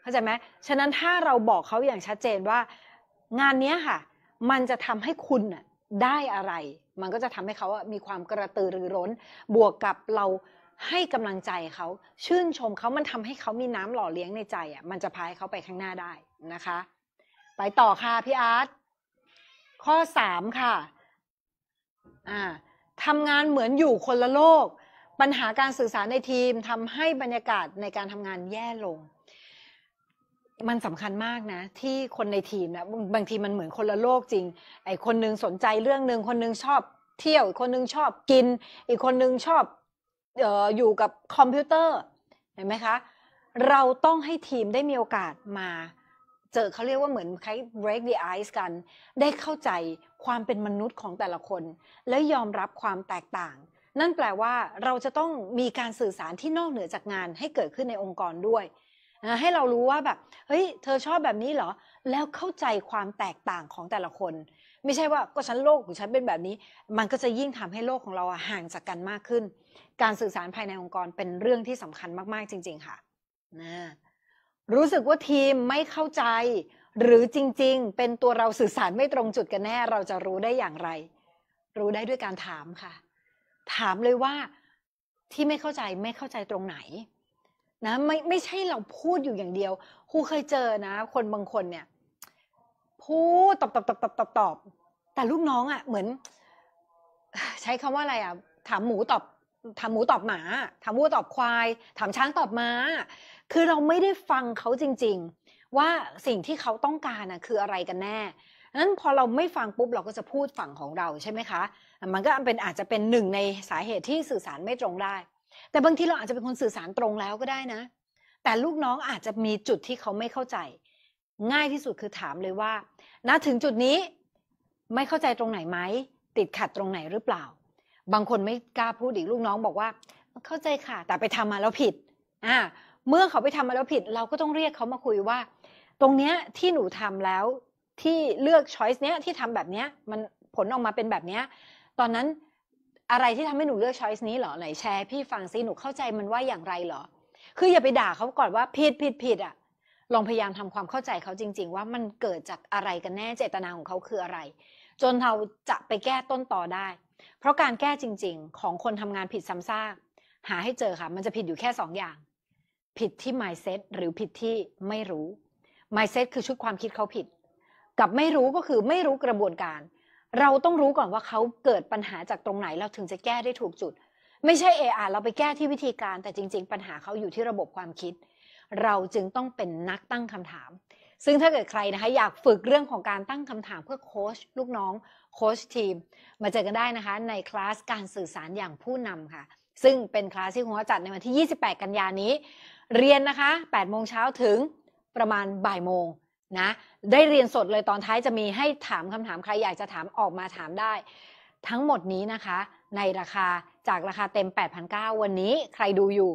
เข้าใจไหมฉะนั้นถ้าเราบอกเขาอย่างชัดเจนว่า งานนี้ค่ะ มันจะทำให้คุณได้อะไร มันก็จะทำให้เขามีความกระตือรือร้น บวกกับเราให้กำลังใจเขา ชื่นชมเขามันทำให้เขามีน้ำหล่อเลี้ยงในใจ อ่ะ มันจะพาให้เขาไปข้างหน้าได้นะคะ ไปต่อค่ะพี่อาร์ตข้อสามค่ะ อ่าทำงานเหมือนอยู่คนละโลก ปัญหาการสื่อสารในทีมทำให้บรรยากาศในการทำงานแย่ลงมันสำคัญมากนะ ที่คนในทีมนะบางทีมันเหมือนคนละโลกจริงไอ้คนนึงสนใจเรื่องหนึ่งคนนึงชอบเที่ยว คนนึงชอบกิน อีกคนนึงชอบอออยู่กับคอมพิวเตอร์เห็นไหมคะ เราต้องให้ทีมได้มีโอกาสมา เจอเขาเรียกว่าเหมือนคล้าย break the ice กัน ได้เข้าใจความเป็นมนุษย์ของแต่ละคน และยอมรับความแตกต่าง นั่นแปลว่าเราจะต้องมีการสื่อสารที่นอกเหนือจากงานให้เกิดขึ้นในองค์กรด้วยให้เรารู้ว่าแบบเฮ้ยเธอชอบแบบนี้เหรอ แล้วเข้าใจความแตกต่างของแต่ละคน ไม่ใช่ว่าก็ฉันโลกของฉันเป็นแบบนี้ มันก็จะยิ่งทำให้โลกของเราห่างจากกันมากขึ้น การสื่อสารภายในองค์กรเป็นเรื่องที่สำคัญมากๆ จริง ๆค่ะนะรู้สึกว่าทีมไม่เข้าใจ หรือจริงๆเป็นตัวเราสื่อสารไม่ตรงจุดกันแน่ เราจะรู้ได้อย่างไร รู้ได้ด้วยการถามค่ะ ถามเลยว่าที่ไม่เข้าใจไม่เข้าใจตรงไหนนะไม่ไม่ใช่เราพูดอยู่อย่างเดียวครูเคยเจอนะคนบางคนเนี่ย พูดตอบตอบตอบตอบตอบตอบ แต่ลูกน้องอะ่ะเหมือน ใช้คำว่าอะไรอะ่ะ ถามหมูตอบถามหมูตอบหมาถามวัวตอบควายถามช้างตอบมา้าคือเราไม่ได้ฟังเขาจริงๆ ว่าสิ่งที่เขาต้องการนะคืออะไรกันแน่นั้นพอเราไม่ฟังปุ๊บเราก็จะพูดฝั่งของเราใช่ไหมคะมันก็เป็นอาจจะเป็นหนึ่งในสาเหตุที่สื่อสารไม่ตรงได้แต่บางทีเราอาจจะเป็นคนสื่อสารตรงแล้วก็ได้นะ แต่ลูกน้องอาจจะมีจุดที่เขาไม่เข้าใจ ง่ายที่สุดคือถามเลยว่าณถึงจุดนี้ไม่เข้าใจตรงไหนไหม ติดขัดตรงไหนหรือเปล่า บางคนไม่กล้าพูดอีกลูกน้องบอกว่าเข้าใจค่ะ แต่ไปทำมาแล้วผิดอ่าเมื่อเขาไปทำมาแล้วผิด เราก็ต้องเรียกเขามาคุยว่าตรงเนี้ยที่หนูทำแล้วที่เลือกช้อยส์เนี้ยที่ทำแบบเนี้ยมันผลออกมาเป็นแบบเนี้ยตอนนั้นอะไรที่ทำให้หนูเลือกช้อยส์นี้หรอไหนแชร์พี่ฟังซิหนูเข้าใจมันว่าอย่างไรหรอ คืออย่าไปด่าเขาก่อนว่าผิดผิดผิดอ่ะ ลองพยายามทำความเข้าใจเขาจริง ๆ ว่ามันเกิดจากอะไรกันแน่เจตนาของเขาคืออะไร จนเราจะไปแก้ต้นต่อได้ เพราะการแก้จริง ๆ ของคนทำงานผิดซ้ำซากหาให้เจอค่ะมันจะผิดอยู่แค่2ออย่าง ผิดที่ mindset หรือผิดที่ไม่รู้ mindset คือชุดความคิดเขาผิด กับไม่รู้ก็คือไม่รู้กระบวนการเราต้องรู้ก่อนว่าเขาเกิดปัญหาจากตรงไหนเราถึงจะแก้ได้ถูกจุด ไม่ใช่เออเราไปแก้ที่วิธีการแต่จริงๆ ปัญหาเขาอยู่ที่ระบบความคิด เราจึงต้องเป็นนักตั้งคำถาม ซึ่งถ้าเกิดใครนะคะอยากฝึกเรื่องของการตั้งคำถามเพื่อโค้ชลูกน้อง โค้ชทีมมาเจอกันได้นะคะในคลาสการสื่อสารอย่างผู้นำค่ะ ซึ่งเป็นคลาสที่คุณจัดในวันที่28 กันยานี้ เรียนนะคะ8โมงเช้าถึงประมาณบ่ายโมงนะได้เรียนสดเลยตอนท้ายจะมีให้ถามคำถามใครอยากจะถามออกมาถามได้ ทั้งหมดนี้นะคะ ในราคาจากราคาเต็ม 8,900 วันนี้ใครดูอยู่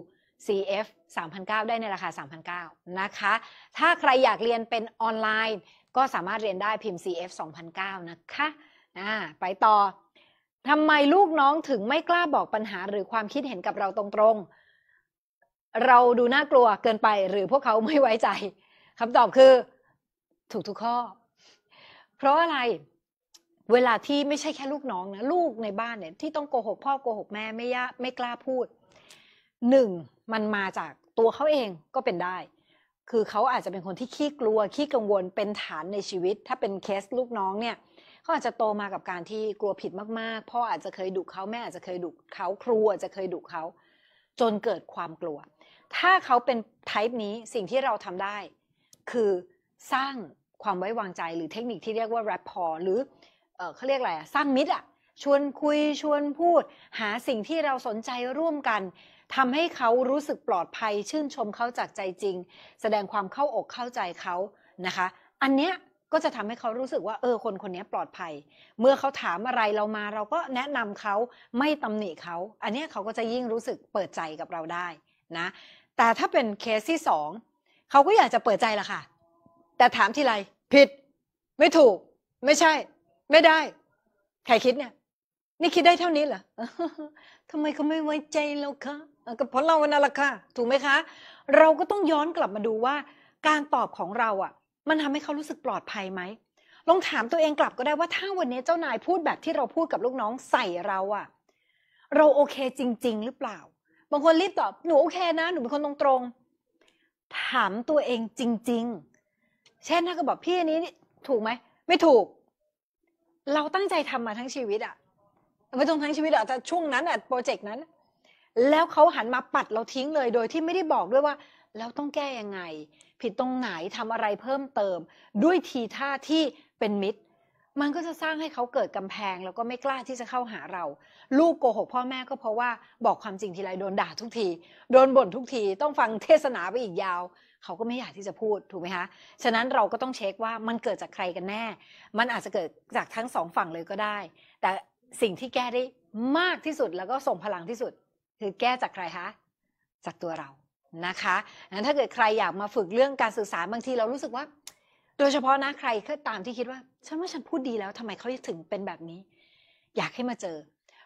CF 3,900 ได้ในราคา 3,900 นะคะ ถ้าใครอยากเรียนเป็นออนไลน์ ก็สามารถเรียนได้พิมพ์ CF 2,900 นะคะนะไปต่อทำไมลูกน้องถึงไม่กล้าบอกปัญหาหรือความคิดเห็นกับเราตรงๆ เราดูน่ากลัวเกินไป หรือพวกเขาไม่ไว้ใจคำตอบคือถูกทุกข้อ เพราะอะไร เวลาที่ไม่ใช่แค่ลูกน้องนะลูกในบ้านเนี่ย ที่ต้องโกหกพ่อโกหกแม่ไม่ยะ ไม่กล้าพูดหนึ่งมันมาจากตัวเขาเองก็เป็นได้ คือเขาอาจจะเป็นคนที่ขี้กลัวขี้กังวลเป็นฐานในชีวิต ถ้าเป็นเคสลูกน้องเนี่ยเขาอาจจะโตมากับการที่กลัวผิดมากๆพ่ออาจจะเคยดุเขาแม่อาจจะเคยดุเขาครัวจจะเคยดุเขาจนเกิดความกลัวถ้าเขาเป็นไทป์นี้สิ่งที่เราทำได้ คือสร้างความไว้วางใจหรือเทคนิคที่เรียกว่า rapport หรือเออเขาเรียกอะไรอะสร้างมิตรอะชวนคุยชวนพูด หาสิ่งที่เราสนใจร่วมกันทำให้เขารู้สึกปลอดภัย ชื่นชมเขาจากใจจริง แสดงความเข้าอกเข้าใจเขานะคะ อันเนี้ยก็จะทำให้เขารู้สึกว่าเออคนคนนี้ปลอดภัย เมื่อเขาถามอะไรเรามา เราก็แนะนำเขาไม่ตำหนิเขาอันนี้เขาก็จะยิ่งรู้สึกเปิดใจกับเราได้นะแต่ถ้าเป็นเคสที่2เขาก็อยากจะเปิดใจละค่ะแต่ถามทีไร ผิด ไม่ถูก ไม่ใช่ ไม่ได้ใครคิดเนี่ย นี่คิดได้เท่านี้เหรอทำไมเขาไม่ไว้ใจเราคะก็เพราะเราวันนั้นละค่ะถูกไหมคะ เราก็ต้องย้อนกลับมาดูว่า การตอบของเราอ่ะ มันทำให้เขารู้สึกปลอดภัยไหม ลองถามตัวเองกลับก็ได้ว่า ถ้าวันนี้เจ้านายพูดแบบที่เราพูดกับลูกน้องใส่เราอ่ะ เราโอเคจริง ๆ หรือเปล่าบางคนรีบตอบหนูโอเคนะหนูเป็นคนตรงๆถามตัวเองจริง ๆเช่นถ้าก็บอกพี่อันนี้ถูกไหมไม่ถูก เราตั้งใจทำมาทั้งชีวิตอะไม่ต้องทั้งชีวิตอะแต่ช่วงนั้นอะโปรเจกต์นั้นแล้วเขาหันมาปัดเราทิ้งเลยโดย ที่ไม่ได้บอกด้วยว่าแล้วต้องแก้ยังไง ผิดตรงไหนทำอะไรเพิ่มเติมด้วยทีท่าที่เป็นมิตร มันก็จะสร้างให้เขาเกิดกำแพง แล้วก็ไม่กล้าที่จะเข้าหาเรา ลูกโกหกพ่อแม่ก็เพราะว่าบอกความจริงทีไรโดนด่าทุกที โดนบ่นทุกทีต้องฟังเทศนาไปอีกยาวเขาก็ไม่อยากที่จะพูดถูกไหมคะ ฉะนั้นเราก็ต้องเช็คว่ามันเกิดจากใครกันแน่ มันอาจจะเกิดจากทั้งสองฝั่งเลยก็ได้ แต่สิ่งที่แก้ได้มากที่สุดแล้วก็ส่งพลังที่สุดคือแก้จากใครคะ จากตัวเรา นะคะ งั้นถ้าเกิดใครอยากมาฝึกเรื่องการสื่อสารบางทีเรารู้สึกว่า โดยเฉพาะนะใครก็ตามที่คิดว่า ฉันว่าฉันพูดดีแล้วทำไมเขาถึงเป็นแบบนี้ อยากให้มาเจอ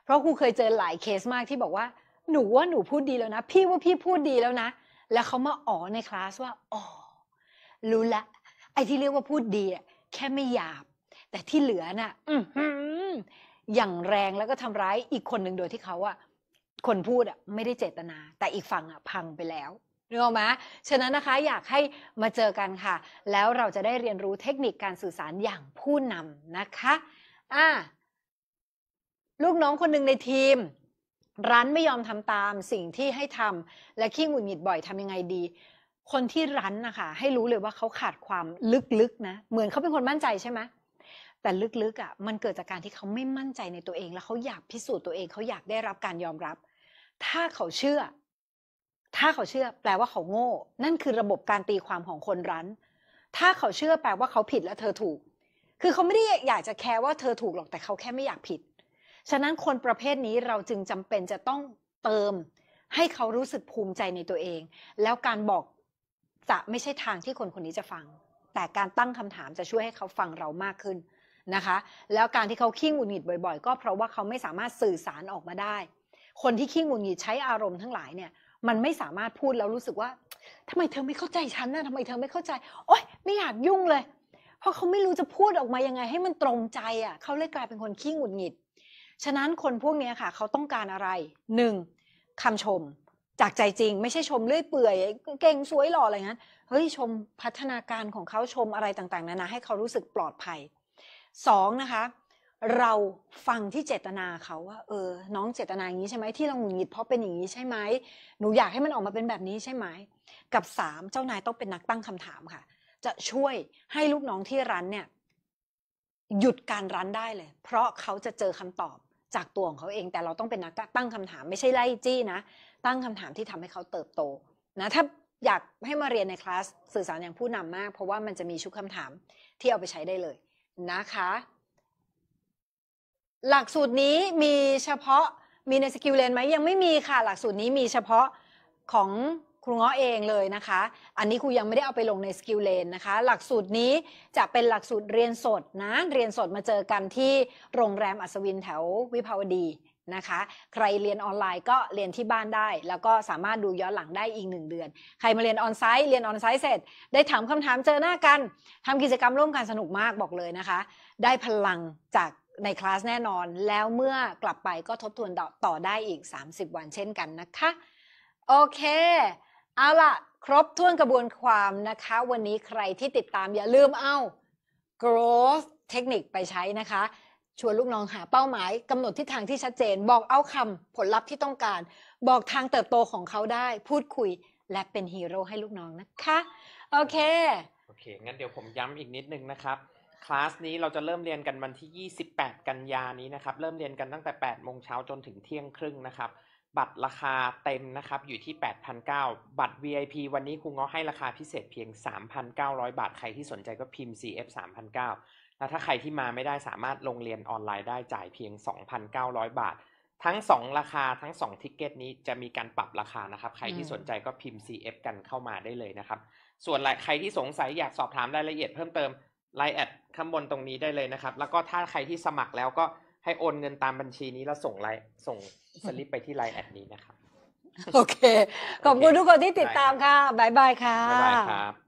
เพราะครูเคยเจอหลายเคสมากที่บอกว่า หนูว่าหนูพูดดีแล้วนะ พี่ว่าพี่พูดดีแล้วนะแล้วเขามาอ๋อในคลาสว่าอ๋อรู้ละ ไอ้ที่เรียกว่าพูดดีแค่ไม่หยาบ แต่ที่เหลือน่ะ อือย่างแรงแล้วก็ทำร้ายอีกคนหนึ่งโดยที่เขาอะคนพูดอะไม่ได้เจตนา แต่อีกฝั่งอะพังไปแล้วนึกออกไหมฉะนั้นนะคะ อยากให้มาเจอกันค่ะ แล้วเราจะได้เรียนรู้เทคนิคการสื่อสารอย่างผู้นำนะคะ อ่า ลูกน้องคนหนึ่งในทีมร้านไม่ยอมทำตามสิ่งที่ให้ทำ และขี้หงุดหงิดบ่อยทำยังไงดี คนที่รั้นนะคะให้รู้เลยว่าเขาขาดความลึกๆนะเหมือนเขาเป็นคนมั่นใจใช่ไหมแต่ลึกๆอะ่ะมันเกิดจากการที่เขาไม่มั่นใจในตัวเอง แล้วเขาอยากพิสูจน์ตัวเองเขาอยากได้รับการยอมรับ ถ้าเขาเชื่อ ถ้าเขาเชื่อแปลว่าเขาโง่ นั่นคือระบบการตีความของคนรั้น ถ้าเขาเชื่อแปลว่าเขาผิดและเธอถูก คือเขาไม่ได้อยากจะแคร์ว่าเธอถูกหรอกแต่เขาแค่ไม่อยากผิดฉะนั้นคนประเภทนี้เราจึงจำเป็นจะต้องเติมให้เขารู้สึกภูมิใจในตัวเอง แล้วการบอกจะไม่ใช่ทางที่คนคนนี้จะฟัง แต่การตั้งคำถามจะช่วยให้เขาฟังเรามากขึ้นนะคะ แล้วการที่เขาขี้งุนหงิดบ่อยๆ ก็เพราะว่าเขาไม่สามารถสื่อสารออกมาได้ คนที่ขี้งุนหงิดใช้อารมณ์ทั้งหลายเนี่ย มันไม่สามารถพูดแล้วรู้สึกว่า ทำไมเธอไม่เข้าใจฉันนะทำไมเธอไม่เข้าใจโอ๊ยไม่อยากยุ่งเลยเพราะเขาไม่รู้จะพูดออกมายังไง ให้มันตรงใจอะ่ะเขาเลยกลายเป็นคนขี้งุนหงิดฉะนั้นคนพวกนี้ค่ะ เขาต้องการอะไรหนึ่งคำชมจากใจจริง ไม่ใช่ชมเลื่อยเปื่อย เก่งสวยหล่ออะไรงั้นเฮ้ยชมพัฒนาการของเขาชมอะไรต่างๆนานาให้เขารู้สึกปลอดภัยสองนะคะ เราฟังที่เจตนาเขาว่าเออ น้องเจตนาอย่างนี้ใช่ไหมที่เราหงุดหงิดเพราะเป็นอย่างนี้ใช่ไหมหนูอยากให้มันออกมาเป็นแบบนี้ใช่ไหมกับสามเจ้านายต้องเป็นนักตั้งคำถามค่ะ จะช่วยให้ลูกน้องที่ร้านเนี่ย หยุดการร้านได้เลย เพราะเขาจะเจอคำตอบจากตัวของเขาเองแต่เราต้องเป็นนักตั้งคำถามไม่ใช่ไล่ จี้นะ ตั้งคำถามที่ทำให้เขาเติบโตนะ ถ้าอยากให้มาเรียนในคลาส สื่อสารอย่างผู้นำมาก เพราะว่ามันจะมีชุดคำถามที่เอาไปใช้ได้เลยนะคะ หลักสูตรนี้มีเฉพาะมีในสกิลเลนไหมยังไม่มีค่ะ หลักสูตรนี้มีเฉพาะของครูง้อเองเลยนะคะ อันนี้ครูยังไม่ได้เอาไปลงในสกิลเลนนะคะ หลักสูตรนี้จะเป็นหลักสูตรเรียนสดนะ เรียนสดมาเจอกันที่โรงแรมอัศวินแถววิภาวดีนะคะ ใครเรียนออนไลน์ก็เรียนที่บ้านได้ แล้วก็สามารถดูย้อนหลังได้อีกหนึ่งเดือน ใครมาเรียนออนไซต์ เรียนออนไซต์เสร็จได้ถามคำถามเจอหน้ากัน ทำกิจกรรมร่วมกันสนุกมากบอกเลยนะคะ ได้พลังจากในคลาสแน่นอน แล้วเมื่อกลับไปก็ทบทวนต่อได้อีก 30 วัน เช่นกันนะคะ โอเคเอาล่ะครบถ้วนกระบวนความนะคะ วันนี้ใครที่ติดตามอย่าลืมเอา growth เทคนิคไปใช้นะคะชวนลูกน้องหาเป้าหมายกำหนดทิศทางที่ชัดเจน บอกเอาคำผลลัพธ์ที่ต้องการ บอกทางเติบโตของเขาได้ พูดคุยและเป็นฮีโร่ให้ลูกน้องนะคะ โอเค โอเค งั้นเดี๋ยวผมย้ำอีกนิดนึงนะครับ คลาสนี้เราจะเริ่มเรียนกันวันที่ 28 กันยานี้นะครับเริ่มเรียนกันตั้งแต่8โมงเช้าจนถึงเที่ยงครึ่งนะครับบัตรราคาเต็มนะครับอยู่ที่ 8,900บัตร VIP วันนี้คุณง้อให้ราคาพิเศษเพียง 3,900 บาท ใครที่สนใจก็พิมพ์ CF 3,900 แล้วถ้าใครที่มาไม่ได้สามารถลงเรียนออนไลน์ ได้จ่ายเพียง 2,900 บาท ทั้ง 2 ราคาทั้ง2ทิกเก็ตนี้จะมีการปรับราคานะครับ ใครที่สนใจก็พิมพ์ CF กันเข้ามาได้เลยนะครับ ส่วนใครที่สงสัยอยากสอบถามรายละเอียดเพิ่มเติมไลน์แอดข้างบนตรงนี้ได้เลยนะครับ แล้วก็ถ้าใครที่สมัครแล้วก็ให้โอนเงินตามบัญชีนี้แล้วส่งไลน์ส่งสลิปไปที่ไลน์แอดนี้นะครับโอเค ขอบคุณทุกคนที่ติดตามค่ะ บ๊ายบายค่ะ บ๊ายบายครับ